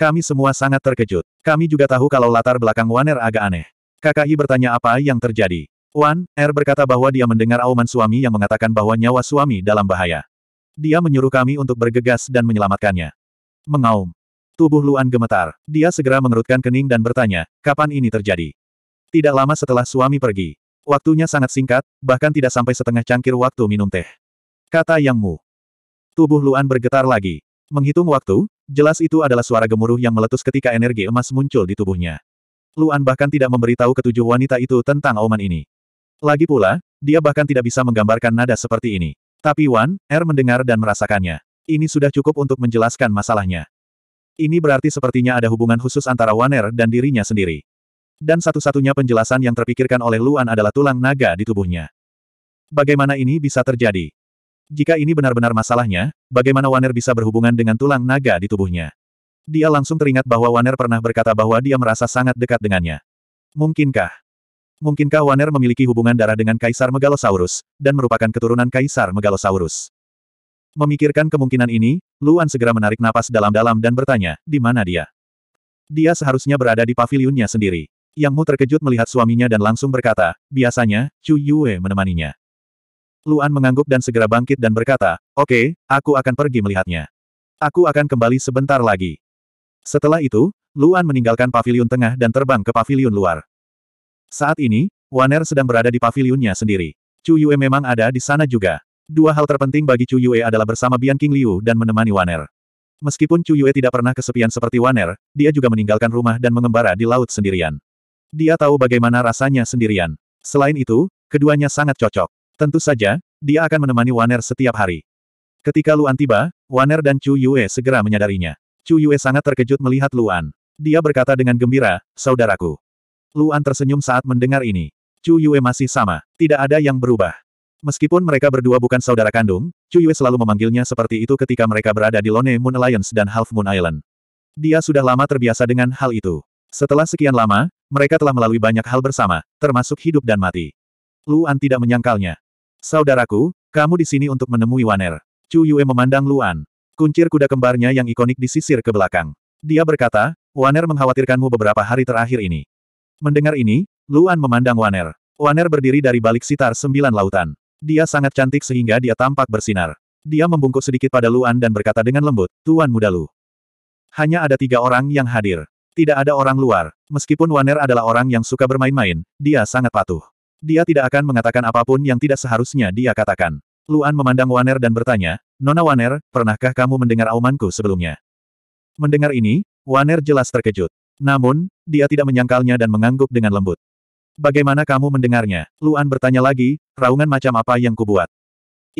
Kami semua sangat terkejut. Kami juga tahu kalau latar belakang Waner agak aneh. Kakak I bertanya apa yang terjadi. Wan Er berkata bahwa dia mendengar auman suami yang mengatakan bahwa nyawa suami dalam bahaya. Dia menyuruh kami untuk bergegas dan menyelamatkannya. Mengaum. Tubuh Luan gemetar. Dia segera mengerutkan kening dan bertanya, kapan ini terjadi? Tidak lama setelah suami pergi, Waktunya sangat singkat, bahkan tidak sampai setengah cangkir waktu minum teh. Kata Yang Mu. Tubuh Luan bergetar lagi. Menghitung waktu, jelas itu adalah suara gemuruh yang meletus ketika energi emas muncul di tubuhnya. Luan bahkan tidak memberitahu ketujuh wanita itu tentang oman ini. Lagi pula, dia bahkan tidak bisa menggambarkan nada seperti ini. Tapi Wan, Er mendengar dan merasakannya. Ini sudah cukup untuk menjelaskan masalahnya. Ini berarti sepertinya ada hubungan khusus antara Wan Er dan dirinya sendiri. Dan satu-satunya penjelasan yang terpikirkan oleh Luan adalah tulang naga di tubuhnya. Bagaimana ini bisa terjadi? Jika ini benar-benar masalahnya, bagaimana Waner bisa berhubungan dengan tulang naga di tubuhnya? Dia langsung teringat bahwa Waner pernah berkata bahwa dia merasa sangat dekat dengannya. Mungkinkah? Mungkinkah Waner memiliki hubungan darah dengan Kaisar Megalosaurus, dan merupakan keturunan Kaisar Megalosaurus? Memikirkan kemungkinan ini, Luan segera menarik napas dalam-dalam dan bertanya, di mana dia? Dia seharusnya berada di pavilionnya sendiri. Yang Mu terkejut melihat suaminya dan langsung berkata, biasanya, Chu Yue menemaninya. Luan mengangguk dan segera bangkit dan berkata, oke, okay, aku akan pergi melihatnya. Aku akan kembali sebentar lagi. Setelah itu, Luan meninggalkan pavilion tengah dan terbang ke pavilion luar. Saat ini, Waner sedang berada di pavilionnya sendiri. Chu Yue memang ada di sana juga. Dua hal terpenting bagi Chu Yue adalah bersama Bian King Liu dan menemani Waner. Meskipun Chu Yue tidak pernah kesepian seperti Waner, dia juga meninggalkan rumah dan mengembara di laut sendirian. Dia tahu bagaimana rasanya sendirian. Selain itu, keduanya sangat cocok. Tentu saja, dia akan menemani Waner setiap hari. Ketika Luan tiba, Waner dan Chu Yue segera menyadarinya. Chu Yue sangat terkejut melihat Luan. Dia berkata dengan gembira, saudaraku. Luan tersenyum saat mendengar ini. Chu Yue masih sama, tidak ada yang berubah. Meskipun mereka berdua bukan saudara kandung, Chu Yue selalu memanggilnya seperti itu ketika mereka berada di Lone Moon Alliance dan Half Moon Island. Dia sudah lama terbiasa dengan hal itu. Setelah sekian lama, mereka telah melalui banyak hal bersama, termasuk hidup dan mati. Luan tidak menyangkalnya. Saudaraku, kamu di sini untuk menemui Waner. Chu Yue memandang Luan. Kuncir kuda kembarnya yang ikonik disisir ke belakang. Dia berkata, Waner mengkhawatirkanmu beberapa hari terakhir ini. Mendengar ini, Luan memandang Waner. Waner berdiri dari balik sitar sembilan lautan. Dia sangat cantik sehingga dia tampak bersinar. Dia membungkuk sedikit pada Luan dan berkata dengan lembut, Tuan muda Lu. Hanya ada tiga orang yang hadir. Tidak ada orang luar. Meskipun Waner adalah orang yang suka bermain-main, dia sangat patuh. Dia tidak akan mengatakan apapun yang tidak seharusnya dia katakan. Luan memandang Waner dan bertanya, Nona Waner, pernahkah kamu mendengar aumanku sebelumnya? Mendengar ini, Waner jelas terkejut. Namun, dia tidak menyangkalnya dan mengangguk dengan lembut. Bagaimana kamu mendengarnya? Luan bertanya lagi, raungan macam apa yang kubuat?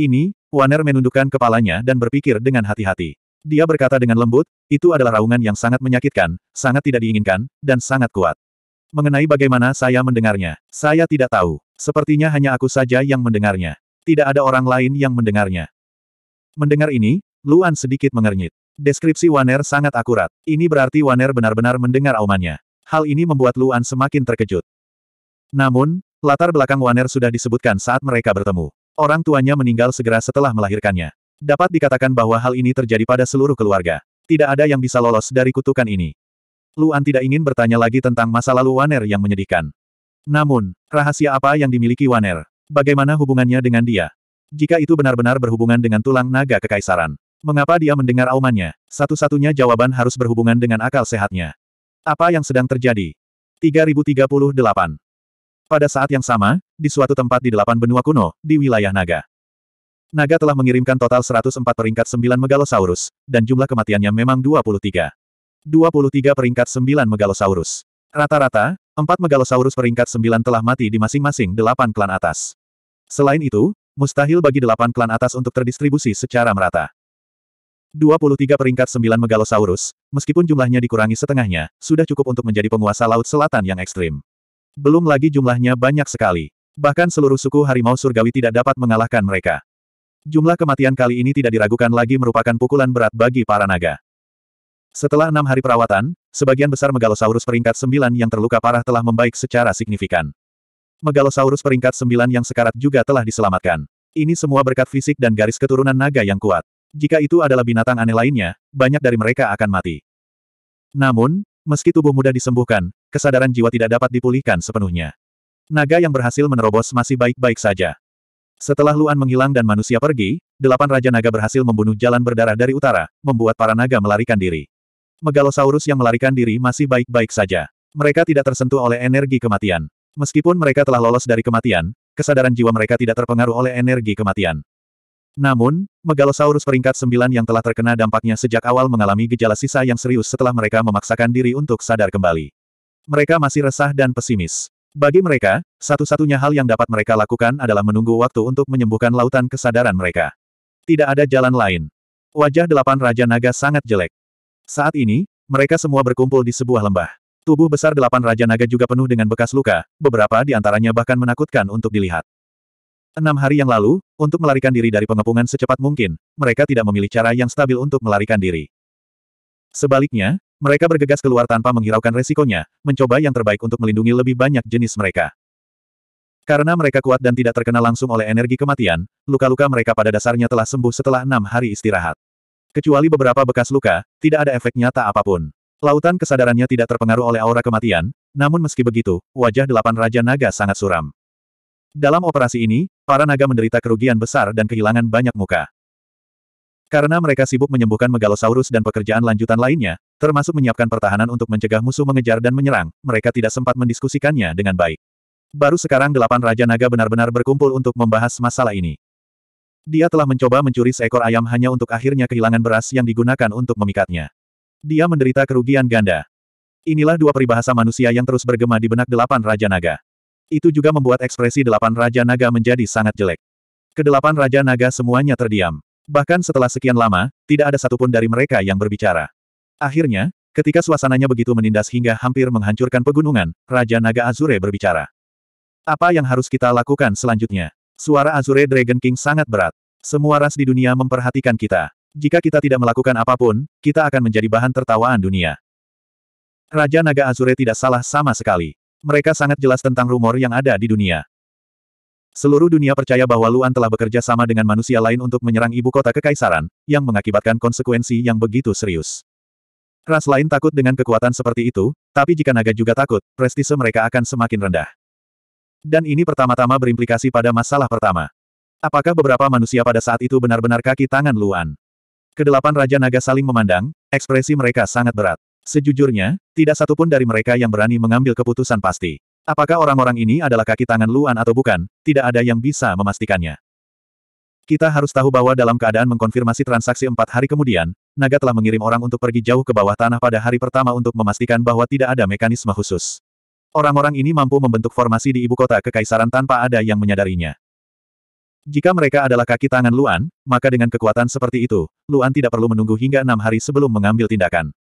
Ini, Waner menundukkan kepalanya dan berpikir dengan hati-hati. Dia berkata dengan lembut, itu adalah raungan yang sangat menyakitkan, sangat tidak diinginkan, dan sangat kuat. Mengenai bagaimana saya mendengarnya, saya tidak tahu. Sepertinya hanya aku saja yang mendengarnya. Tidak ada orang lain yang mendengarnya. Mendengar ini, Luan sedikit mengernyit. Deskripsi Waner sangat akurat. Ini berarti Waner benar-benar mendengar aumannya. Hal ini membuat Luan semakin terkejut. Namun, latar belakang Waner sudah disebutkan saat mereka bertemu. Orang tuanya meninggal segera setelah melahirkannya. Dapat dikatakan bahwa hal ini terjadi pada seluruh keluarga. Tidak ada yang bisa lolos dari kutukan ini. Luan tidak ingin bertanya lagi tentang masa lalu Waner yang menyedihkan. Namun, rahasia apa yang dimiliki Waner? Bagaimana hubungannya dengan dia? Jika itu benar-benar berhubungan dengan tulang naga kekaisaran, mengapa dia mendengar aumannya? Satu-satunya jawaban harus berhubungan dengan akal sehatnya. Apa yang sedang terjadi? 3038 pada saat yang sama, di suatu tempat di delapan benua kuno, di wilayah naga. Naga telah mengirimkan total 104 peringkat 9 Megalosaurus, dan jumlah kematiannya memang 23. 23 peringkat 9 Megalosaurus. Rata-rata, 4 Megalosaurus peringkat 9 telah mati di masing-masing 8 klan atas. Selain itu, mustahil bagi 8 klan atas untuk terdistribusi secara merata. 23 peringkat 9 Megalosaurus, meskipun jumlahnya dikurangi setengahnya, sudah cukup untuk menjadi penguasa Laut Selatan yang ekstrim. Belum lagi jumlahnya banyak sekali. Bahkan seluruh suku harimau surgawi tidak dapat mengalahkan mereka. Jumlah kematian kali ini tidak diragukan lagi merupakan pukulan berat bagi para naga. Setelah enam hari perawatan, sebagian besar Megalosaurus peringkat sembilan yang terluka parah telah membaik secara signifikan. Megalosaurus peringkat sembilan yang sekarat juga telah diselamatkan. Ini semua berkat fisik dan garis keturunan naga yang kuat. Jika itu adalah binatang aneh lainnya, banyak dari mereka akan mati. Namun, meski tubuh mudah disembuhkan, kesadaran jiwa tidak dapat dipulihkan sepenuhnya. Naga yang berhasil menerobos masih baik-baik saja. Setelah Luan menghilang dan manusia pergi, delapan Raja Naga berhasil membunuh jalan berdarah dari utara, membuat para naga melarikan diri. Megalosaurus yang melarikan diri masih baik-baik saja. Mereka tidak tersentuh oleh energi kematian. Meskipun mereka telah lolos dari kematian, kesadaran jiwa mereka tidak terpengaruh oleh energi kematian. Namun, Megalosaurus peringkat sembilan yang telah terkena dampaknya sejak awal mengalami gejala sisa yang serius setelah mereka memaksakan diri untuk sadar kembali. Mereka masih resah dan pesimis. Bagi mereka, satu-satunya hal yang dapat mereka lakukan adalah menunggu waktu untuk menyembuhkan lautan kesadaran mereka. Tidak ada jalan lain. Wajah delapan Raja Naga sangat jelek. Saat ini, mereka semua berkumpul di sebuah lembah. Tubuh besar delapan Raja Naga juga penuh dengan bekas luka, beberapa di antaranya bahkan menakutkan untuk dilihat. Enam hari yang lalu, untuk melarikan diri dari pengepungan secepat mungkin, mereka tidak memilih cara yang stabil untuk melarikan diri. Sebaliknya, mereka bergegas keluar tanpa menghiraukan resikonya, mencoba yang terbaik untuk melindungi lebih banyak jenis mereka. Karena mereka kuat dan tidak terkena langsung oleh energi kematian, luka-luka mereka pada dasarnya telah sembuh setelah enam hari istirahat. Kecuali beberapa bekas luka, tidak ada efek nyata apapun. Lautan kesadarannya tidak terpengaruh oleh aura kematian, namun meski begitu, wajah delapan Raja Naga sangat suram. Dalam operasi ini, para naga menderita kerugian besar dan kehilangan banyak muka. Karena mereka sibuk menyembuhkan Megalosaurus dan pekerjaan lanjutan lainnya, termasuk menyiapkan pertahanan untuk mencegah musuh mengejar dan menyerang, mereka tidak sempat mendiskusikannya dengan baik. Baru sekarang delapan Raja Naga benar-benar berkumpul untuk membahas masalah ini. Dia telah mencoba mencuri seekor ayam hanya untuk akhirnya kehilangan beras yang digunakan untuk memikatnya. Dia menderita kerugian ganda. Inilah dua peribahasa manusia yang terus bergema di benak delapan Raja Naga. Itu juga membuat ekspresi delapan Raja Naga menjadi sangat jelek. Kedelapan Raja Naga semuanya terdiam. Bahkan setelah sekian lama, tidak ada satupun dari mereka yang berbicara. Akhirnya, ketika suasananya begitu menindas hingga hampir menghancurkan pegunungan, Raja Naga Azure berbicara. Apa yang harus kita lakukan selanjutnya? Suara Azure Dragon King sangat berat. Semua ras di dunia memperhatikan kita. Jika kita tidak melakukan apapun, kita akan menjadi bahan tertawaan dunia. Raja Naga Azure tidak salah sama sekali. Mereka sangat jelas tentang rumor yang ada di dunia. Seluruh dunia percaya bahwa Luan telah bekerja sama dengan manusia lain untuk menyerang ibu kota kekaisaran, yang mengakibatkan konsekuensi yang begitu serius. Ras lain takut dengan kekuatan seperti itu, tapi jika naga juga takut, prestise mereka akan semakin rendah. Dan ini pertama-tama berimplikasi pada masalah pertama. Apakah beberapa manusia pada saat itu benar-benar kaki tangan Luan? Kedelapan Raja Naga saling memandang, ekspresi mereka sangat berat. Sejujurnya, tidak satupun dari mereka yang berani mengambil keputusan pasti. Apakah orang-orang ini adalah kaki tangan Luan atau bukan, tidak ada yang bisa memastikannya. Kita harus tahu bahwa dalam keadaan mengkonfirmasi transaksi empat hari kemudian, Naga telah mengirim orang untuk pergi jauh ke bawah tanah pada hari pertama untuk memastikan bahwa tidak ada mekanisme khusus. Orang-orang ini mampu membentuk formasi di ibu kota kekaisaran tanpa ada yang menyadarinya. Jika mereka adalah kaki tangan Luan, maka dengan kekuatan seperti itu, Luan tidak perlu menunggu hingga enam hari sebelum mengambil tindakan.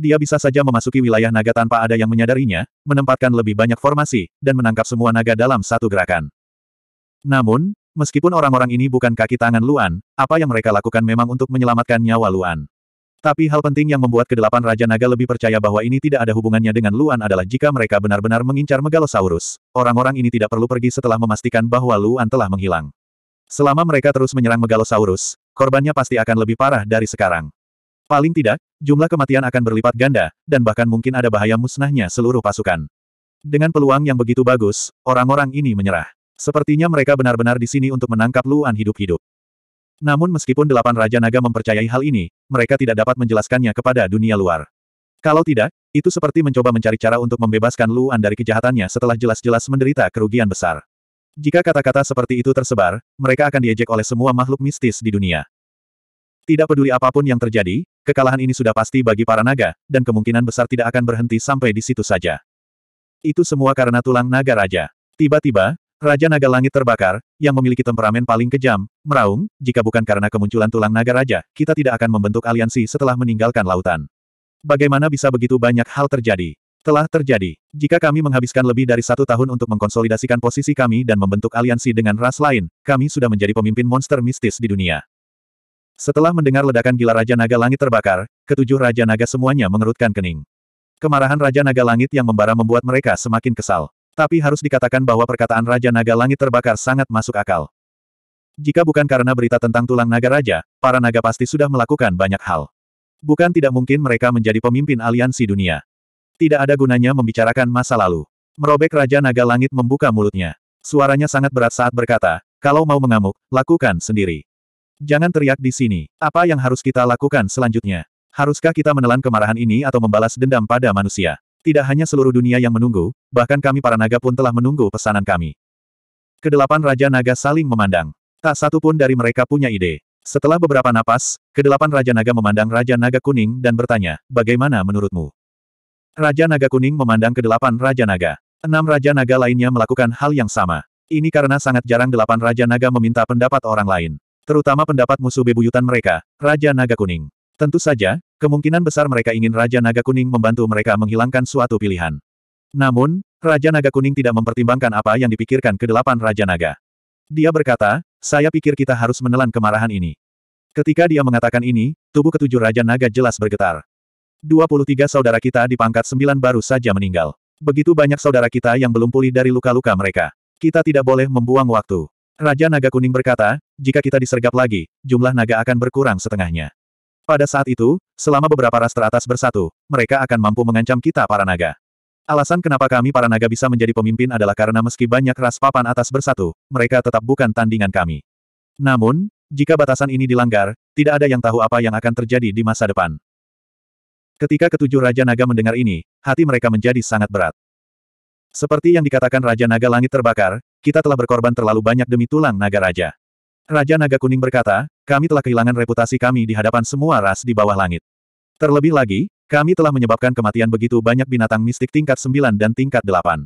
Dia bisa saja memasuki wilayah naga tanpa ada yang menyadarinya, menempatkan lebih banyak formasi, dan menangkap semua naga dalam satu gerakan. Namun, Meskipun orang-orang ini bukan kaki tangan Luan, apa yang mereka lakukan memang untuk menyelamatkan nyawa Luan. Tapi hal penting yang membuat kedelapan Raja Naga lebih percaya bahwa ini tidak ada hubungannya dengan Luan adalah jika mereka benar-benar mengincar Megalosaurus, orang-orang ini tidak perlu pergi setelah memastikan bahwa Luan telah menghilang. Selama mereka terus menyerang Megalosaurus, korbannya pasti akan lebih parah dari sekarang. Paling tidak, jumlah kematian akan berlipat ganda, dan bahkan mungkin ada bahaya musnahnya seluruh pasukan. Dengan peluang yang begitu bagus, orang-orang ini menyerah. Sepertinya mereka benar-benar di sini untuk menangkap Luan hidup-hidup. Namun meskipun delapan Raja Naga mempercayai hal ini, mereka tidak dapat menjelaskannya kepada dunia luar. Kalau tidak, itu seperti mencoba mencari cara untuk membebaskan Luan dari kejahatannya setelah jelas-jelas menderita kerugian besar. Jika kata-kata seperti itu tersebar, mereka akan diejek oleh semua makhluk mistis di dunia. Tidak peduli apapun yang terjadi, kekalahan ini sudah pasti bagi para naga, dan kemungkinan besar tidak akan berhenti sampai di situ saja. Itu semua karena tulang naga raja. Tiba-tiba, Raja Naga Langit terbakar, yang memiliki temperamen paling kejam, meraung, jika bukan karena kemunculan tulang naga raja, kita tidak akan membentuk aliansi setelah meninggalkan lautan. Bagaimana bisa begitu banyak hal terjadi? Telah terjadi. Jika kami menghabiskan lebih dari satu tahun untuk mengkonsolidasikan posisi kami dan membentuk aliansi dengan ras lain, kami sudah menjadi pemimpin monster mistis di dunia. Setelah mendengar ledakan gila Raja Naga Langit terbakar, ketujuh Raja Naga semuanya mengerutkan kening. Kemarahan Raja Naga Langit yang membara membuat mereka semakin kesal. Tapi harus dikatakan bahwa perkataan Raja Naga Langit terbakar sangat masuk akal. Jika bukan karena berita tentang tulang naga raja, para naga pasti sudah melakukan banyak hal. Bukan tidak mungkin mereka menjadi pemimpin aliansi dunia. Tidak ada gunanya membicarakan masa lalu. Merobek Raja Naga Langit membuka mulutnya. Suaranya sangat berat saat berkata, kalau mau mengamuk, lakukan sendiri. Jangan teriak di sini. Apa yang harus kita lakukan selanjutnya? Haruskah kita menelan kemarahan ini atau membalas dendam pada manusia? Tidak hanya seluruh dunia yang menunggu, bahkan kami para naga pun telah menunggu pesanan kami. Kedelapan Raja Naga saling memandang. Tak satu pun dari mereka punya ide. Setelah beberapa napas, kedelapan Raja Naga memandang Raja Naga Kuning dan bertanya, bagaimana menurutmu? Raja Naga Kuning memandang kedelapan Raja Naga. Enam Raja Naga lainnya melakukan hal yang sama. Ini karena sangat jarang delapan Raja Naga meminta pendapat orang lain. Terutama pendapat musuh bebuyutan mereka, Raja Naga Kuning. Tentu saja, Kemungkinan besar mereka ingin Raja Naga Kuning membantu mereka menghilangkan suatu pilihan. Namun, Raja Naga Kuning tidak mempertimbangkan apa yang dipikirkan kedelapan Raja Naga. Dia berkata, saya pikir kita harus menelan kemarahan ini. Ketika dia mengatakan ini, tubuh ketujuh Raja Naga jelas bergetar. 23 saudara kita di pangkat 9 baru saja meninggal. Begitu banyak saudara kita yang belum pulih dari luka-luka mereka. Kita tidak boleh membuang waktu. Raja Naga Kuning berkata, jika kita disergap lagi, jumlah naga akan berkurang setengahnya. Pada saat itu, selama beberapa ras teratas bersatu, mereka akan mampu mengancam kita para naga. Alasan kenapa kami para naga bisa menjadi pemimpin adalah karena meski banyak ras papan atas bersatu, mereka tetap bukan tandingan kami. Namun, jika batasan ini dilanggar, tidak ada yang tahu apa yang akan terjadi di masa depan. Ketika ketujuh Raja Naga mendengar ini, hati mereka menjadi sangat berat. Seperti yang dikatakan Raja Naga Langit terbakar, kita telah berkorban terlalu banyak demi tulang naga raja. Raja Naga Kuning berkata, kami telah kehilangan reputasi kami di hadapan semua ras di bawah langit. Terlebih lagi, kami telah menyebabkan kematian begitu banyak binatang mistik tingkat 9 dan tingkat 8.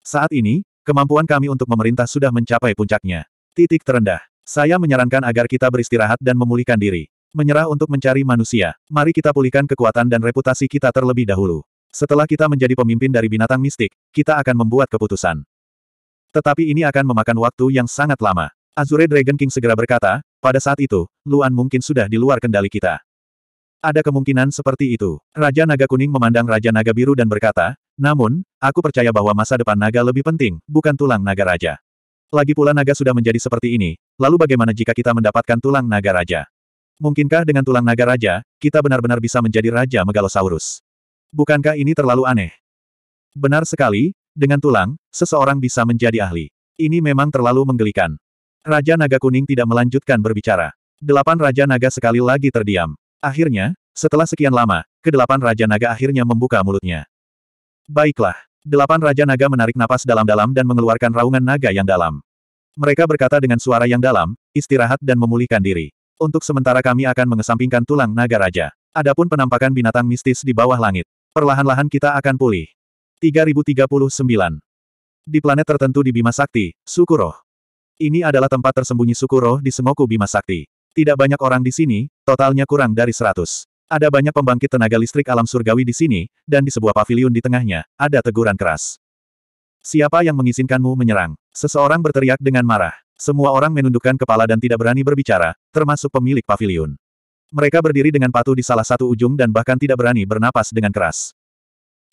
Saat ini, kemampuan kami untuk memerintah sudah mencapai puncaknya. Titik terendah. Saya menyarankan agar kita beristirahat dan memulihkan diri. Menyerah untuk mencari manusia. Mari kita pulihkan kekuatan dan reputasi kita terlebih dahulu. Setelah kita menjadi pemimpin dari binatang mistik, kita akan membuat keputusan. Tetapi ini akan memakan waktu yang sangat lama. Azure Dragon King segera berkata, pada saat itu, Luan mungkin sudah di luar kendali kita. Ada kemungkinan seperti itu. Raja Naga Kuning memandang Raja Naga Biru dan berkata, namun, aku percaya bahwa masa depan naga lebih penting, bukan tulang naga raja. Lagi pula naga sudah menjadi seperti ini, lalu bagaimana jika kita mendapatkan tulang naga raja? Mungkinkah dengan tulang naga raja, kita benar-benar bisa menjadi raja megalosaurus? Bukankah ini terlalu aneh? Benar sekali, dengan tulang, seseorang bisa menjadi ahli. Ini memang terlalu menggelikan. Raja Naga Kuning tidak melanjutkan berbicara. Delapan Raja Naga sekali lagi terdiam. Akhirnya, setelah sekian lama, kedelapan Raja Naga akhirnya membuka mulutnya. Baiklah. Delapan Raja Naga menarik napas dalam-dalam dan mengeluarkan raungan naga yang dalam. Mereka berkata dengan suara yang dalam, istirahat dan memulihkan diri. Untuk sementara kami akan mengesampingkan tulang naga raja. Adapun penampakan binatang mistis di bawah langit. Perlahan-lahan kita akan pulih. 3039. Di planet tertentu di Bima Sakti, Sukuroh. Ini adalah tempat tersembunyi suku roh di Semoku Bima Sakti. Tidak banyak orang di sini, totalnya kurang dari seratus. Ada banyak pembangkit tenaga listrik alam surgawi di sini, dan di sebuah paviliun di tengahnya, ada teguran keras. Siapa yang mengizinkanmu menyerang? Seseorang berteriak dengan marah. Semua orang menundukkan kepala dan tidak berani berbicara, termasuk pemilik paviliun. Mereka berdiri dengan patuh di salah satu ujung dan bahkan tidak berani bernapas dengan keras.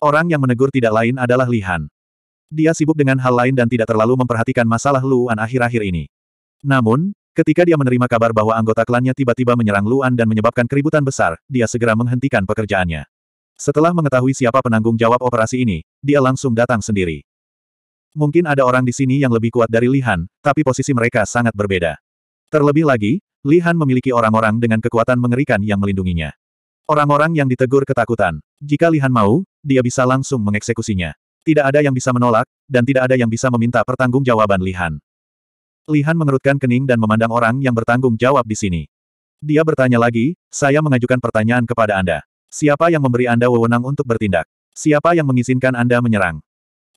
Orang yang menegur tidak lain adalah Lihan dia sibuk dengan hal lain dan tidak terlalu memperhatikan masalah Luan akhir-akhir ini. Namun, ketika dia menerima kabar bahwa anggota klannya tiba-tiba menyerang Luan dan menyebabkan keributan besar, dia segera menghentikan pekerjaannya. Setelah mengetahui siapa penanggung jawab operasi ini, dia langsung datang sendiri. Mungkin ada orang di sini yang lebih kuat dari Lihan, tapi posisi mereka sangat berbeda. Terlebih lagi, Lihan memiliki orang-orang dengan kekuatan mengerikan yang melindunginya. Orang-orang yang ditegur ketakutan. Jika Lihan mau, dia bisa langsung mengeksekusinya. Tidak ada yang bisa menolak, dan tidak ada yang bisa meminta pertanggungjawaban Lihan. Lihan mengerutkan kening dan memandang orang yang bertanggung jawab di sini. Dia bertanya lagi, saya mengajukan pertanyaan kepada Anda. Siapa yang memberi Anda wewenang untuk bertindak? Siapa yang mengizinkan Anda menyerang?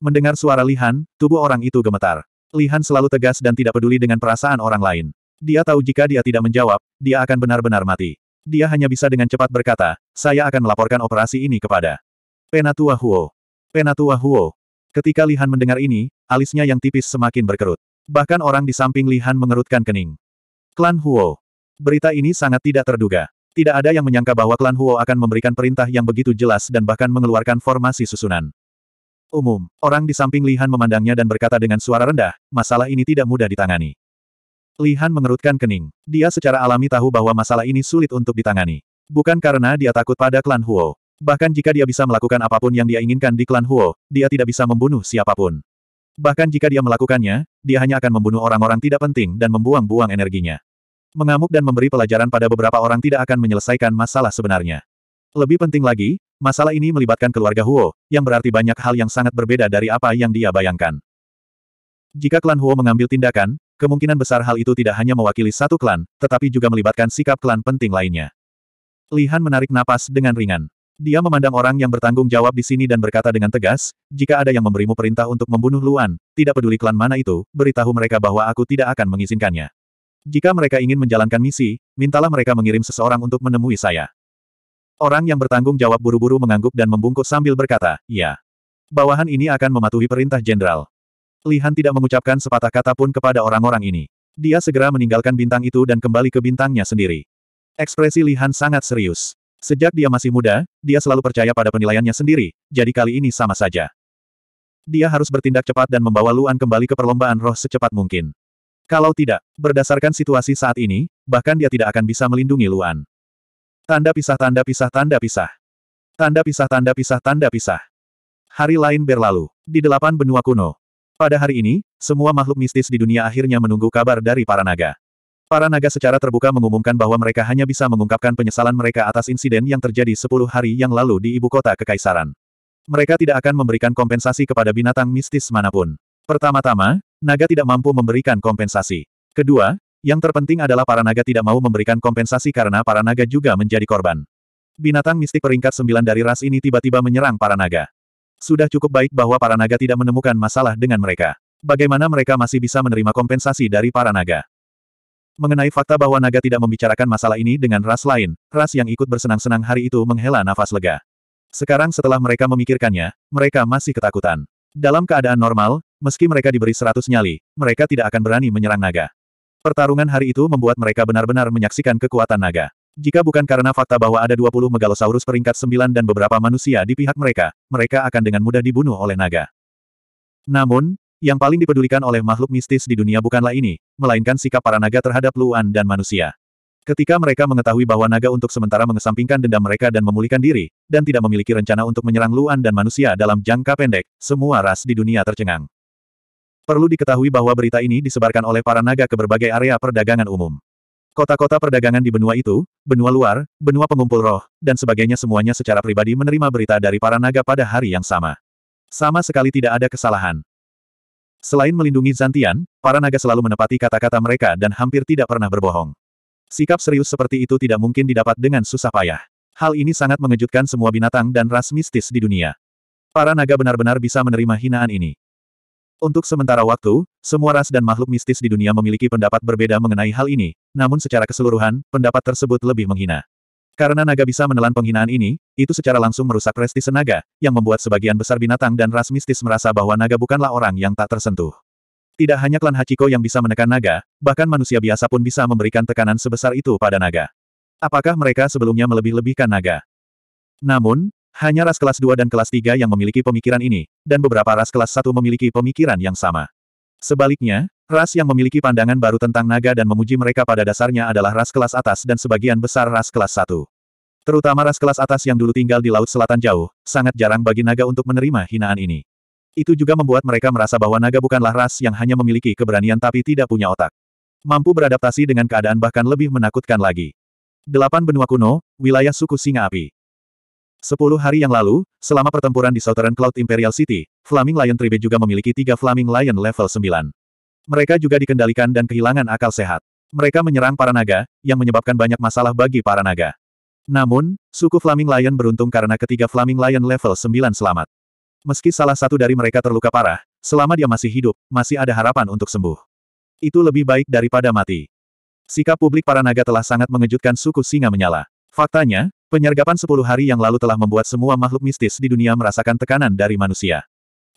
Mendengar suara Lihan, tubuh orang itu gemetar. Lihan selalu tegas dan tidak peduli dengan perasaan orang lain. Dia tahu jika dia tidak menjawab, dia akan benar-benar mati. Dia hanya bisa dengan cepat berkata, saya akan melaporkan operasi ini kepada Penatua Huo. Penatua Huo. Ketika Lihan mendengar ini, alisnya yang tipis semakin berkerut. Bahkan orang di samping Lihan mengerutkan kening. Klan Huo. Berita ini sangat tidak terduga. Tidak ada yang menyangka bahwa klan Huo akan memberikan perintah yang begitu jelas dan bahkan mengeluarkan formasi susunan. Umum, orang di samping Lihan memandangnya dan berkata dengan suara rendah, masalah ini tidak mudah ditangani. Lihan mengerutkan kening. Dia secara alami tahu bahwa masalah ini sulit untuk ditangani. Bukan karena dia takut pada klan Huo, Bahkan jika dia bisa melakukan apapun yang dia inginkan di klan Huo, dia tidak bisa membunuh siapapun. Bahkan jika dia melakukannya, dia hanya akan membunuh orang-orang tidak penting dan membuang-buang energinya. Mengamuk dan memberi pelajaran pada beberapa orang tidak akan menyelesaikan masalah sebenarnya. Lebih penting lagi, masalah ini melibatkan keluarga Huo, yang berarti banyak hal yang sangat berbeda dari apa yang dia bayangkan. Jika klan Huo mengambil tindakan, kemungkinan besar hal itu tidak hanya mewakili satu klan, tetapi juga melibatkan sikap klan penting lainnya. Lihan menarik napas dengan ringan. Dia memandang orang yang bertanggung jawab di sini dan berkata dengan tegas, jika ada yang memberimu perintah untuk membunuh Luan, tidak peduli klan mana itu, beritahu mereka bahwa aku tidak akan mengizinkannya. Jika mereka ingin menjalankan misi, mintalah mereka mengirim seseorang untuk menemui saya. Orang yang bertanggung jawab buru-buru mengangguk dan membungkuk sambil berkata, ya. Bawahan ini akan mematuhi perintah jenderal. Lihan tidak mengucapkan sepatah kata pun kepada orang-orang ini. Dia segera meninggalkan bintang itu dan kembali ke bintangnya sendiri. Ekspresi Lihan sangat serius. Sejak dia masih muda, dia selalu percaya pada penilaiannya sendiri, jadi kali ini sama saja. Dia harus bertindak cepat dan membawa Luan kembali ke perlombaan roh secepat mungkin. Kalau tidak, berdasarkan situasi saat ini, bahkan dia tidak akan bisa melindungi Luan. Tanda pisah tanda pisah tanda pisah. Tanda pisah tanda pisah tanda pisah. Hari lain berlalu. Di delapan benua kuno. Pada hari ini, semua makhluk mistis di dunia akhirnya menunggu kabar dari para naga. Para naga secara terbuka mengumumkan bahwa mereka hanya bisa mengungkapkan penyesalan mereka atas insiden yang terjadi 10 hari yang lalu di ibu kota Kekaisaran. Mereka tidak akan memberikan kompensasi kepada binatang mistis manapun. Pertama-tama, naga tidak mampu memberikan kompensasi. Kedua, yang terpenting adalah para naga tidak mau memberikan kompensasi karena para naga juga menjadi korban. Binatang mistik peringkat 9 dari ras ini tiba-tiba menyerang para naga. Sudah cukup baik bahwa para naga tidak menemukan masalah dengan mereka. Bagaimana mereka masih bisa menerima kompensasi dari para naga? Mengenai fakta bahwa naga tidak membicarakan masalah ini dengan ras lain, ras yang ikut bersenang-senang hari itu menghela nafas lega. Sekarang setelah mereka memikirkannya, mereka masih ketakutan. Dalam keadaan normal, meski mereka diberi seratus nyali, mereka tidak akan berani menyerang naga. Pertarungan hari itu membuat mereka benar-benar menyaksikan kekuatan naga. Jika bukan karena fakta bahwa ada 20 megalosaurus peringkat 9 dan beberapa manusia di pihak mereka, mereka akan dengan mudah dibunuh oleh naga. Namun, yang paling dipedulikan oleh makhluk mistis di dunia bukanlah ini, melainkan sikap para naga terhadap Luan dan manusia. Ketika mereka mengetahui bahwa naga untuk sementara mengesampingkan dendam mereka dan memulihkan diri, dan tidak memiliki rencana untuk menyerang Luan dan manusia dalam jangka pendek, semua ras di dunia tercengang. Perlu diketahui bahwa berita ini disebarkan oleh para naga ke berbagai area perdagangan umum. Kota-kota perdagangan di benua itu, benua luar, benua pengumpul roh, dan sebagainya semuanya secara pribadi menerima berita dari para naga pada hari yang sama. Sama sekali tidak ada kesalahan. Selain melindungi Zantian, para naga selalu menepati kata-kata mereka dan hampir tidak pernah berbohong. Sikap serius seperti itu tidak mungkin didapat dengan susah payah. Hal ini sangat mengejutkan semua binatang dan ras mistis di dunia. Para naga benar-benar bisa menerima hinaan ini. Untuk sementara waktu, semua ras dan makhluk mistis di dunia memiliki pendapat berbeda mengenai hal ini, namun secara keseluruhan, pendapat tersebut lebih menghina. Karena naga bisa menelan penghinaan ini, itu secara langsung merusak prestise naga, yang membuat sebagian besar binatang dan ras mistis merasa bahwa naga bukanlah orang yang tak tersentuh. Tidak hanya klan Hachiko yang bisa menekan naga, bahkan manusia biasa pun bisa memberikan tekanan sebesar itu pada naga. Apakah mereka sebelumnya melebih-lebihkan naga? Namun, hanya ras kelas 2 dan kelas 3 yang memiliki pemikiran ini, dan beberapa ras kelas 1 memiliki pemikiran yang sama. Sebaliknya, Ras yang memiliki pandangan baru tentang naga dan memuji mereka pada dasarnya adalah ras kelas atas dan sebagian besar ras kelas satu. Terutama ras kelas atas yang dulu tinggal di Laut Selatan Jauh, sangat jarang bagi naga untuk menerima hinaan ini. Itu juga membuat mereka merasa bahwa naga bukanlah ras yang hanya memiliki keberanian tapi tidak punya otak. Mampu beradaptasi dengan keadaan bahkan lebih menakutkan lagi. Delapan benua kuno, wilayah suku singa api. Sepuluh hari yang lalu, selama pertempuran di Southern Cloud Imperial City, Flaming Lion Tribe juga memiliki tiga Flaming Lion level 9. Mereka juga dikendalikan dan kehilangan akal sehat. Mereka menyerang para naga, yang menyebabkan banyak masalah bagi para naga. Namun, suku Flaming Lion beruntung karena ketiga Flaming Lion level 9 selamat. Meski salah satu dari mereka terluka parah, selama dia masih hidup, masih ada harapan untuk sembuh. Itu lebih baik daripada mati. Sikap publik para naga telah sangat mengejutkan suku singa menyala. Faktanya, penyergapan 10 hari yang lalu telah membuat semua makhluk mistis di dunia merasakan tekanan dari manusia.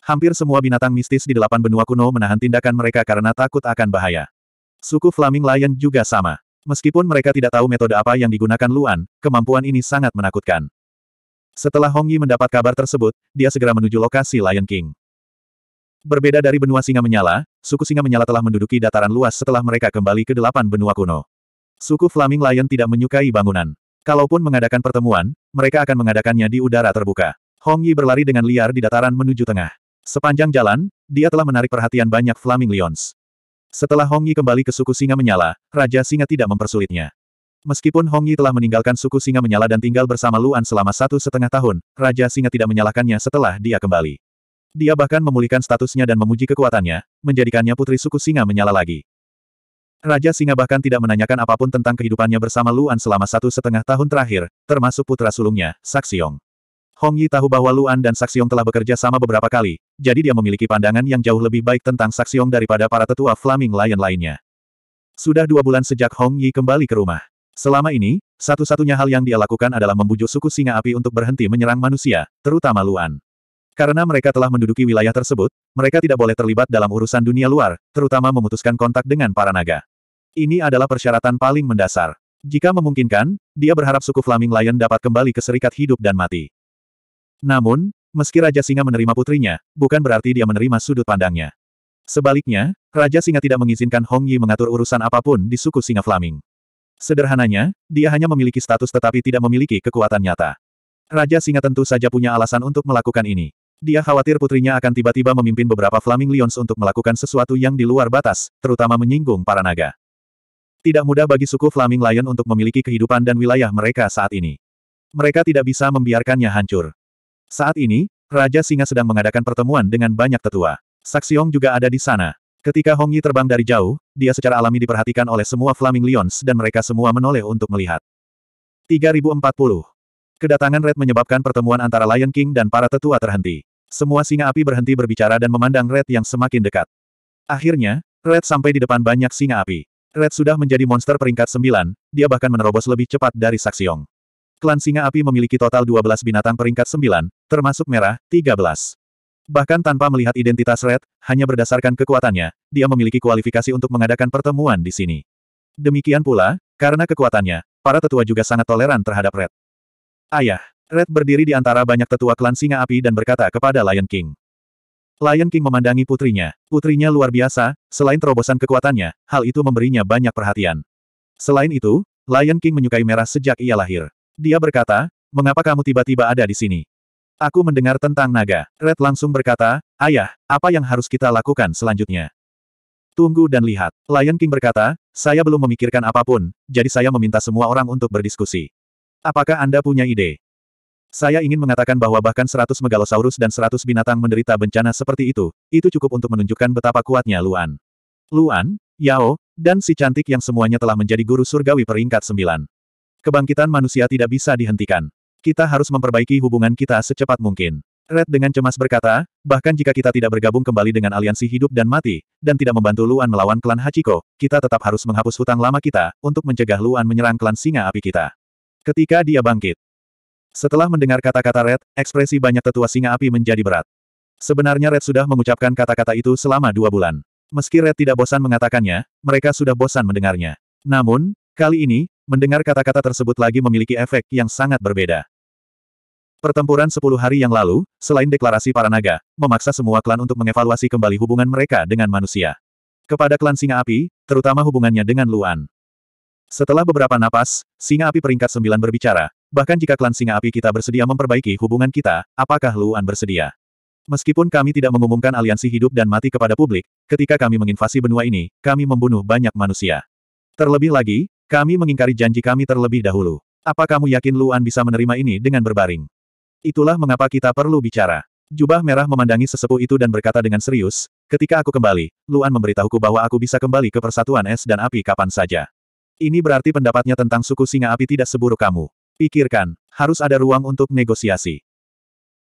Hampir semua binatang mistis di delapan benua kuno menahan tindakan mereka karena takut akan bahaya. Suku Flaming Lion juga sama. Meskipun mereka tidak tahu metode apa yang digunakan Luan, kemampuan ini sangat menakutkan. Setelah Hong Yi mendapat kabar tersebut, dia segera menuju lokasi Lion King. Berbeda dari benua singa menyala, suku singa menyala telah menduduki dataran luas setelah mereka kembali ke delapan benua kuno. Suku Flaming Lion tidak menyukai bangunan. Kalaupun mengadakan pertemuan, mereka akan mengadakannya di udara terbuka. Hong Yi berlari dengan liar di dataran menuju tengah. Sepanjang jalan, dia telah menarik perhatian banyak Flaming Lions. Setelah Hong Yi kembali ke suku singa menyala, Raja Singa tidak mempersulitnya. Meskipun Hong Yi telah meninggalkan suku singa menyala dan tinggal bersama Luan selama satu setengah tahun, Raja Singa tidak menyalahkannya setelah dia kembali. Dia bahkan memulihkan statusnya dan memuji kekuatannya, menjadikannya putri suku singa menyala lagi. Raja Singa bahkan tidak menanyakan apapun tentang kehidupannya bersama Luan selama satu setengah tahun terakhir, termasuk putra sulungnya, Saksiong. Hong Yi tahu bahwa Luan dan Saksiong telah bekerja sama beberapa kali, jadi dia memiliki pandangan yang jauh lebih baik tentang Saksiong daripada para tetua Flaming Lion lainnya. Sudah dua bulan sejak Hong Yi kembali ke rumah. Selama ini, satu-satunya hal yang dia lakukan adalah membujuk suku singa api untuk berhenti menyerang manusia, terutama Luan. Karena mereka telah menduduki wilayah tersebut, mereka tidak boleh terlibat dalam urusan dunia luar, terutama memutuskan kontak dengan para naga. Ini adalah persyaratan paling mendasar. Jika memungkinkan, dia berharap suku Flaming Lion dapat kembali ke serikat hidup dan mati. Namun, meski Raja Singa menerima putrinya, bukan berarti dia menerima sudut pandangnya. Sebaliknya, Raja Singa tidak mengizinkan Hong Yi mengatur urusan apapun di suku Singa Flaming. Sederhananya, dia hanya memiliki status tetapi tidak memiliki kekuatan nyata. Raja Singa tentu saja punya alasan untuk melakukan ini. Dia khawatir putrinya akan tiba-tiba memimpin beberapa Flaming Lions untuk melakukan sesuatu yang di luar batas, terutama menyinggung para naga. Tidak mudah bagi suku Flaming Lion untuk memiliki kehidupan dan wilayah mereka saat ini. Mereka tidak bisa membiarkannya hancur. Saat ini, Raja Singa sedang mengadakan pertemuan dengan banyak tetua. Saksiong juga ada di sana. Ketika Hong Yi terbang dari jauh, dia secara alami diperhatikan oleh semua Flaming Lions dan mereka semua menoleh untuk melihat. 3040. Kedatangan Red menyebabkan pertemuan antara Lion King dan para tetua terhenti. Semua singa api berhenti berbicara dan memandang Red yang semakin dekat. Akhirnya, Red sampai di depan banyak singa api. Red sudah menjadi monster peringkat 9, dia bahkan menerobos lebih cepat dari Saksiong. Klan Singa Api memiliki total 12 binatang peringkat 9, termasuk merah, 13. Bahkan tanpa melihat identitas Red, hanya berdasarkan kekuatannya, dia memiliki kualifikasi untuk mengadakan pertemuan di sini. Demikian pula, karena kekuatannya, para tetua juga sangat toleran terhadap Red. Ayah, Red berdiri di antara banyak tetua klan Singa Api dan berkata kepada Lion King. Lion King memandangi putrinya. Putrinya luar biasa, selain terobosan kekuatannya, hal itu memberinya banyak perhatian. Selain itu, Lion King menyukai merah sejak ia lahir. Dia berkata, mengapa kamu tiba-tiba ada di sini? Aku mendengar tentang naga. Red langsung berkata, Ayah, apa yang harus kita lakukan selanjutnya? Tunggu dan lihat. Lion King berkata, saya belum memikirkan apapun, jadi saya meminta semua orang untuk berdiskusi. Apakah Anda punya ide? Saya ingin mengatakan bahwa bahkan 100 megalosaurus dan 100 binatang menderita bencana seperti itu, itu cukup untuk menunjukkan betapa kuatnya Luan. Luan, Yao, dan si cantik yang semuanya telah menjadi guru surgawi peringkat 9. Kebangkitan manusia tidak bisa dihentikan. Kita harus memperbaiki hubungan kita secepat mungkin. Red dengan cemas berkata, bahkan jika kita tidak bergabung kembali dengan aliansi hidup dan mati, dan tidak membantu Luan melawan klan Hachiko, kita tetap harus menghapus hutang lama kita, untuk mencegah Luan menyerang klan singa api kita. Ketika dia bangkit. Setelah mendengar kata-kata Red, ekspresi banyak tetua singa api menjadi berat. Sebenarnya Red sudah mengucapkan kata-kata itu selama dua bulan. Meski Red tidak bosan mengatakannya, mereka sudah bosan mendengarnya. Namun, kali ini, Mendengar kata-kata tersebut lagi memiliki efek yang sangat berbeda. Pertempuran sepuluh hari yang lalu, selain deklarasi para naga, memaksa semua klan untuk mengevaluasi kembali hubungan mereka dengan manusia. Kepada klan Singa Api, terutama hubungannya dengan Luan. Setelah beberapa napas, Singa Api peringkat sembilan berbicara, bahkan jika klan Singa Api kita bersedia memperbaiki hubungan kita, apakah Luan bersedia? Meskipun kami tidak mengumumkan aliansi hidup dan mati kepada publik, ketika kami menginvasi benua ini, kami membunuh banyak manusia. Terlebih lagi, kami mengingkari janji kami terlebih dahulu. Apa kamu yakin Luan bisa menerima ini dengan berbaring? Itulah mengapa kita perlu bicara. Jubah merah memandangi sesepuh itu dan berkata dengan serius, ketika aku kembali, Luan memberitahuku bahwa aku bisa kembali ke persatuan es dan api kapan saja. Ini berarti pendapatnya tentang suku singa api tidak seburuk kamu. Pikirkan, harus ada ruang untuk negosiasi.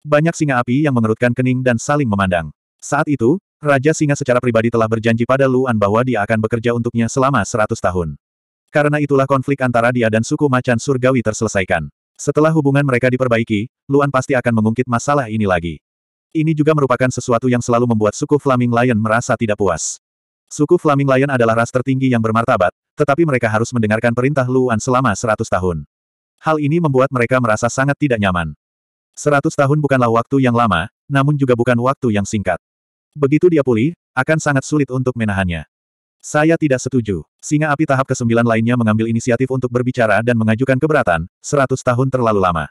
Banyak singa api yang mengerutkan kening dan saling memandang. Saat itu, Raja Singa secara pribadi telah berjanji pada Luan bahwa dia akan bekerja untuknya selama seratus tahun. Karena itulah konflik antara dia dan suku macan surgawi terselesaikan. Setelah hubungan mereka diperbaiki, Luan pasti akan mengungkit masalah ini lagi. Ini juga merupakan sesuatu yang selalu membuat suku Flaming Lion merasa tidak puas. Suku Flaming Lion adalah ras tertinggi yang bermartabat, tetapi mereka harus mendengarkan perintah Luan selama 100 tahun. Hal ini membuat mereka merasa sangat tidak nyaman. 100 tahun bukanlah waktu yang lama, namun juga bukan waktu yang singkat. Begitu dia pulih, akan sangat sulit untuk menahannya. Saya tidak setuju. Singa api tahap ke-9 lainnya mengambil inisiatif untuk berbicara dan mengajukan keberatan, 100 tahun terlalu lama.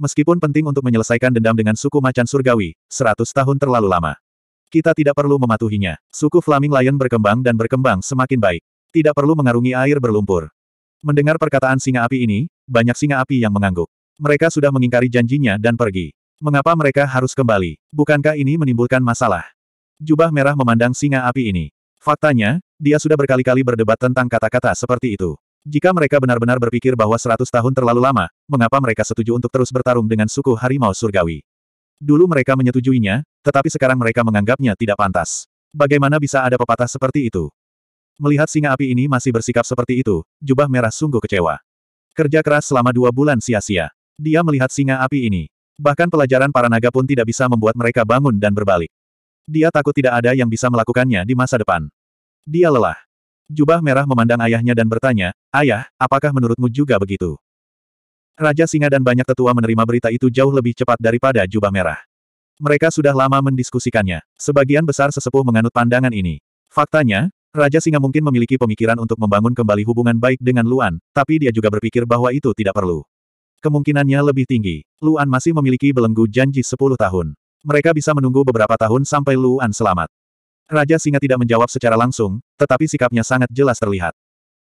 Meskipun penting untuk menyelesaikan dendam dengan suku macan surgawi, 100 tahun terlalu lama. Kita tidak perlu mematuhinya. Suku Flaming Lion berkembang dan berkembang semakin baik. Tidak perlu mengarungi air berlumpur. Mendengar perkataan singa api ini, banyak singa api yang mengangguk. Mereka sudah mengingkari janjinya dan pergi. Mengapa mereka harus kembali? Bukankah ini menimbulkan masalah? Jubah merah memandang singa api ini. Faktanya, dia sudah berkali-kali berdebat tentang kata-kata seperti itu. Jika mereka benar-benar berpikir bahwa 100 tahun terlalu lama, mengapa mereka setuju untuk terus bertarung dengan suku harimau surgawi? Dulu mereka menyetujuinya, tetapi sekarang mereka menganggapnya tidak pantas. Bagaimana bisa ada pepatah seperti itu? Melihat singa api ini masih bersikap seperti itu, jubah merah sungguh kecewa. Kerja keras selama dua bulan sia-sia. Dia melihat singa api ini. Bahkan pelajaran para naga pun tidak bisa membuat mereka bangun dan berbalik. Dia takut tidak ada yang bisa melakukannya di masa depan. Dia lelah. Jubah merah memandang ayahnya dan bertanya, Ayah, apakah menurutmu juga begitu? Raja Singa dan banyak tetua menerima berita itu jauh lebih cepat daripada jubah merah. Mereka sudah lama mendiskusikannya. Sebagian besar sesepuh menganut pandangan ini. Faktanya, Raja Singa mungkin memiliki pemikiran untuk membangun kembali hubungan baik dengan Luan, tapi dia juga berpikir bahwa itu tidak perlu. Kemungkinannya lebih tinggi, Luan masih memiliki belenggu janji 10 tahun mereka bisa menunggu beberapa tahun sampai Luan selamat. Raja Singa tidak menjawab secara langsung, tetapi sikapnya sangat jelas terlihat.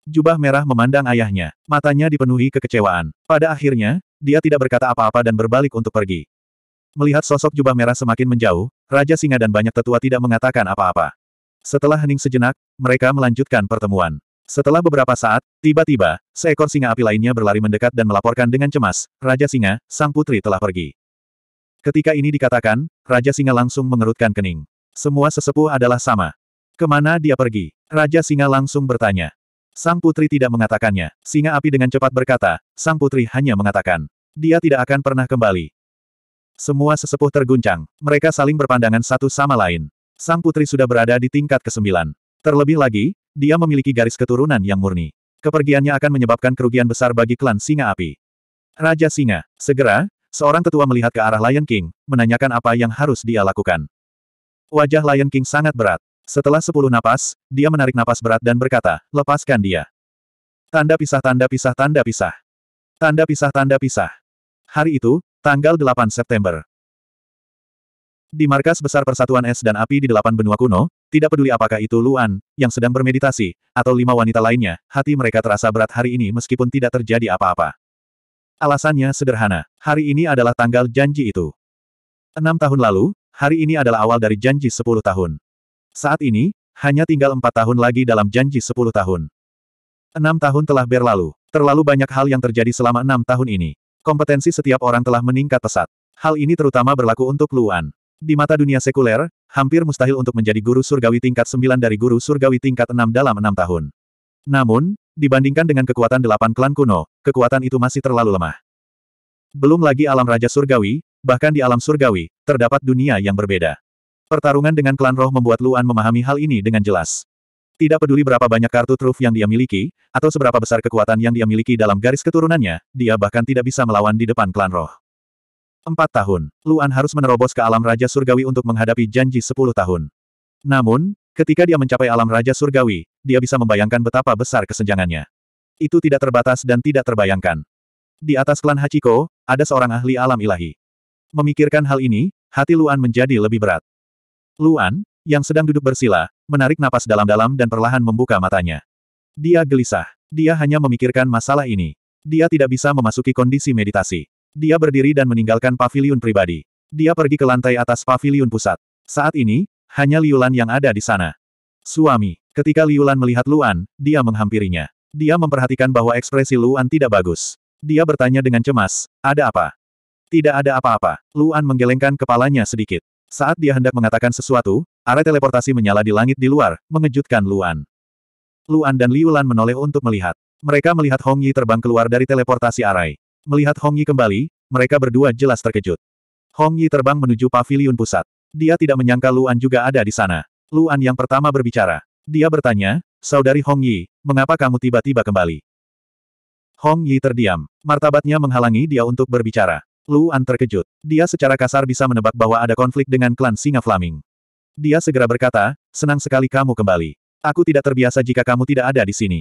Jubah merah memandang ayahnya, matanya dipenuhi kekecewaan. Pada akhirnya, dia tidak berkata apa-apa dan berbalik untuk pergi. Melihat sosok jubah merah semakin menjauh, Raja Singa dan banyak tetua tidak mengatakan apa-apa. Setelah hening sejenak, mereka melanjutkan pertemuan. Setelah beberapa saat, tiba-tiba, seekor singa api lainnya berlari mendekat dan melaporkan dengan cemas, Raja Singa, sang putri telah pergi. Ketika ini dikatakan, Raja Singa langsung mengerutkan kening. Semua sesepuh adalah sama. Kemana dia pergi? Raja Singa langsung bertanya. Sang putri tidak mengatakannya. Singa api dengan cepat berkata, sang putri hanya mengatakan. Dia tidak akan pernah kembali. Semua sesepuh terguncang. Mereka saling berpandangan satu sama lain. Sang putri sudah berada di tingkat ke-9. Terlebih lagi, dia memiliki garis keturunan yang murni. Kepergiannya akan menyebabkan kerugian besar bagi klan Singa Api. Raja Singa, segera, Seorang ketua melihat ke arah Lion King, menanyakan apa yang harus dia lakukan. Wajah Lion King sangat berat. Setelah sepuluh napas, dia menarik napas berat dan berkata, lepaskan dia. Tanda pisah tanda pisah tanda pisah. Tanda pisah tanda pisah. Hari itu, tanggal 8 September. Di markas besar persatuan es dan api di delapan benua kuno, tidak peduli apakah itu Luan, yang sedang bermeditasi, atau lima wanita lainnya, hati mereka terasa berat hari ini meskipun tidak terjadi apa-apa. Alasannya sederhana, hari ini adalah tanggal janji itu. Enam tahun lalu, hari ini adalah awal dari janji sepuluh tahun. Saat ini, hanya tinggal empat tahun lagi dalam janji sepuluh tahun. Enam tahun telah berlalu, terlalu banyak hal yang terjadi selama enam tahun ini. Kompetensi setiap orang telah meningkat pesat. Hal ini terutama berlaku untuk Luan. Di mata dunia sekuler, hampir mustahil untuk menjadi guru surgawi tingkat sembilan dari guru surgawi tingkat enam dalam enam tahun. Namun, dibandingkan dengan kekuatan delapan klan kuno, kekuatan itu masih terlalu lemah. Belum lagi alam Raja Surgawi, bahkan di alam Surgawi, terdapat dunia yang berbeda. Pertarungan dengan klan roh membuat Luan memahami hal ini dengan jelas. Tidak peduli berapa banyak kartu truf yang dia miliki, atau seberapa besar kekuatan yang dia miliki dalam garis keturunannya, dia bahkan tidak bisa melawan di depan klan roh. Empat tahun, Luan harus menerobos ke alam Raja Surgawi untuk menghadapi janji sepuluh tahun. Namun, ketika dia mencapai alam Raja Surgawi, dia bisa membayangkan betapa besar kesenjangannya itu tidak terbatas dan tidak terbayangkan. Di atas klan Hachiko, ada seorang ahli alam ilahi. Memikirkan hal ini, hati Luan menjadi lebih berat. Luan, yang sedang duduk bersila, menarik napas dalam-dalam dan perlahan membuka matanya. Dia gelisah. Dia hanya memikirkan masalah ini. Dia tidak bisa memasuki kondisi meditasi. Dia berdiri dan meninggalkan pavilion pribadi. Dia pergi ke lantai atas pavilion pusat. Saat ini, hanya Liulan yang ada di sana. Suami, ketika Liulan melihat Luan, dia menghampirinya. Dia memperhatikan bahwa ekspresi Luan tidak bagus. Dia bertanya dengan cemas, ada apa? Tidak ada apa-apa. Luan menggelengkan kepalanya sedikit. Saat dia hendak mengatakan sesuatu, arah teleportasi menyala di langit di luar, mengejutkan Luan. Luan dan Liu menoleh untuk melihat. Mereka melihat Hong Yi terbang keluar dari teleportasi arai. Melihat Hong Yi kembali, mereka berdua jelas terkejut. Hong Yi terbang menuju pavilion pusat. Dia tidak menyangka Luan juga ada di sana. Luan yang pertama berbicara. Dia bertanya, Saudari Hong Yi, Mengapa kamu tiba-tiba kembali? Hong Yi terdiam. Martabatnya menghalangi dia untuk berbicara. Luan terkejut. Dia secara kasar bisa menebak bahwa ada konflik dengan klan Singa Flaming. Dia segera berkata, senang sekali kamu kembali. Aku tidak terbiasa jika kamu tidak ada di sini.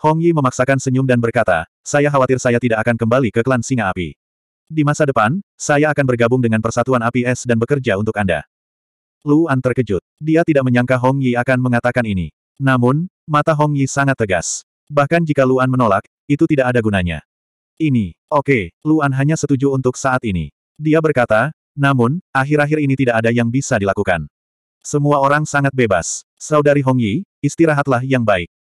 Hong Yi memaksakan senyum dan berkata, saya khawatir saya tidak akan kembali ke klan Singa Api. Di masa depan, saya akan bergabung dengan Persatuan Api Es dan bekerja untuk Anda. Luan terkejut. Dia tidak menyangka Hong Yi akan mengatakan ini. Namun, mata Hong Yi sangat tegas. Bahkan jika Luan menolak, itu tidak ada gunanya. Ini, oke, okay, Luan hanya setuju untuk saat ini. Dia berkata, namun, akhir-akhir ini tidak ada yang bisa dilakukan. Semua orang sangat bebas. Saudari Hong Yi, istirahatlah yang baik.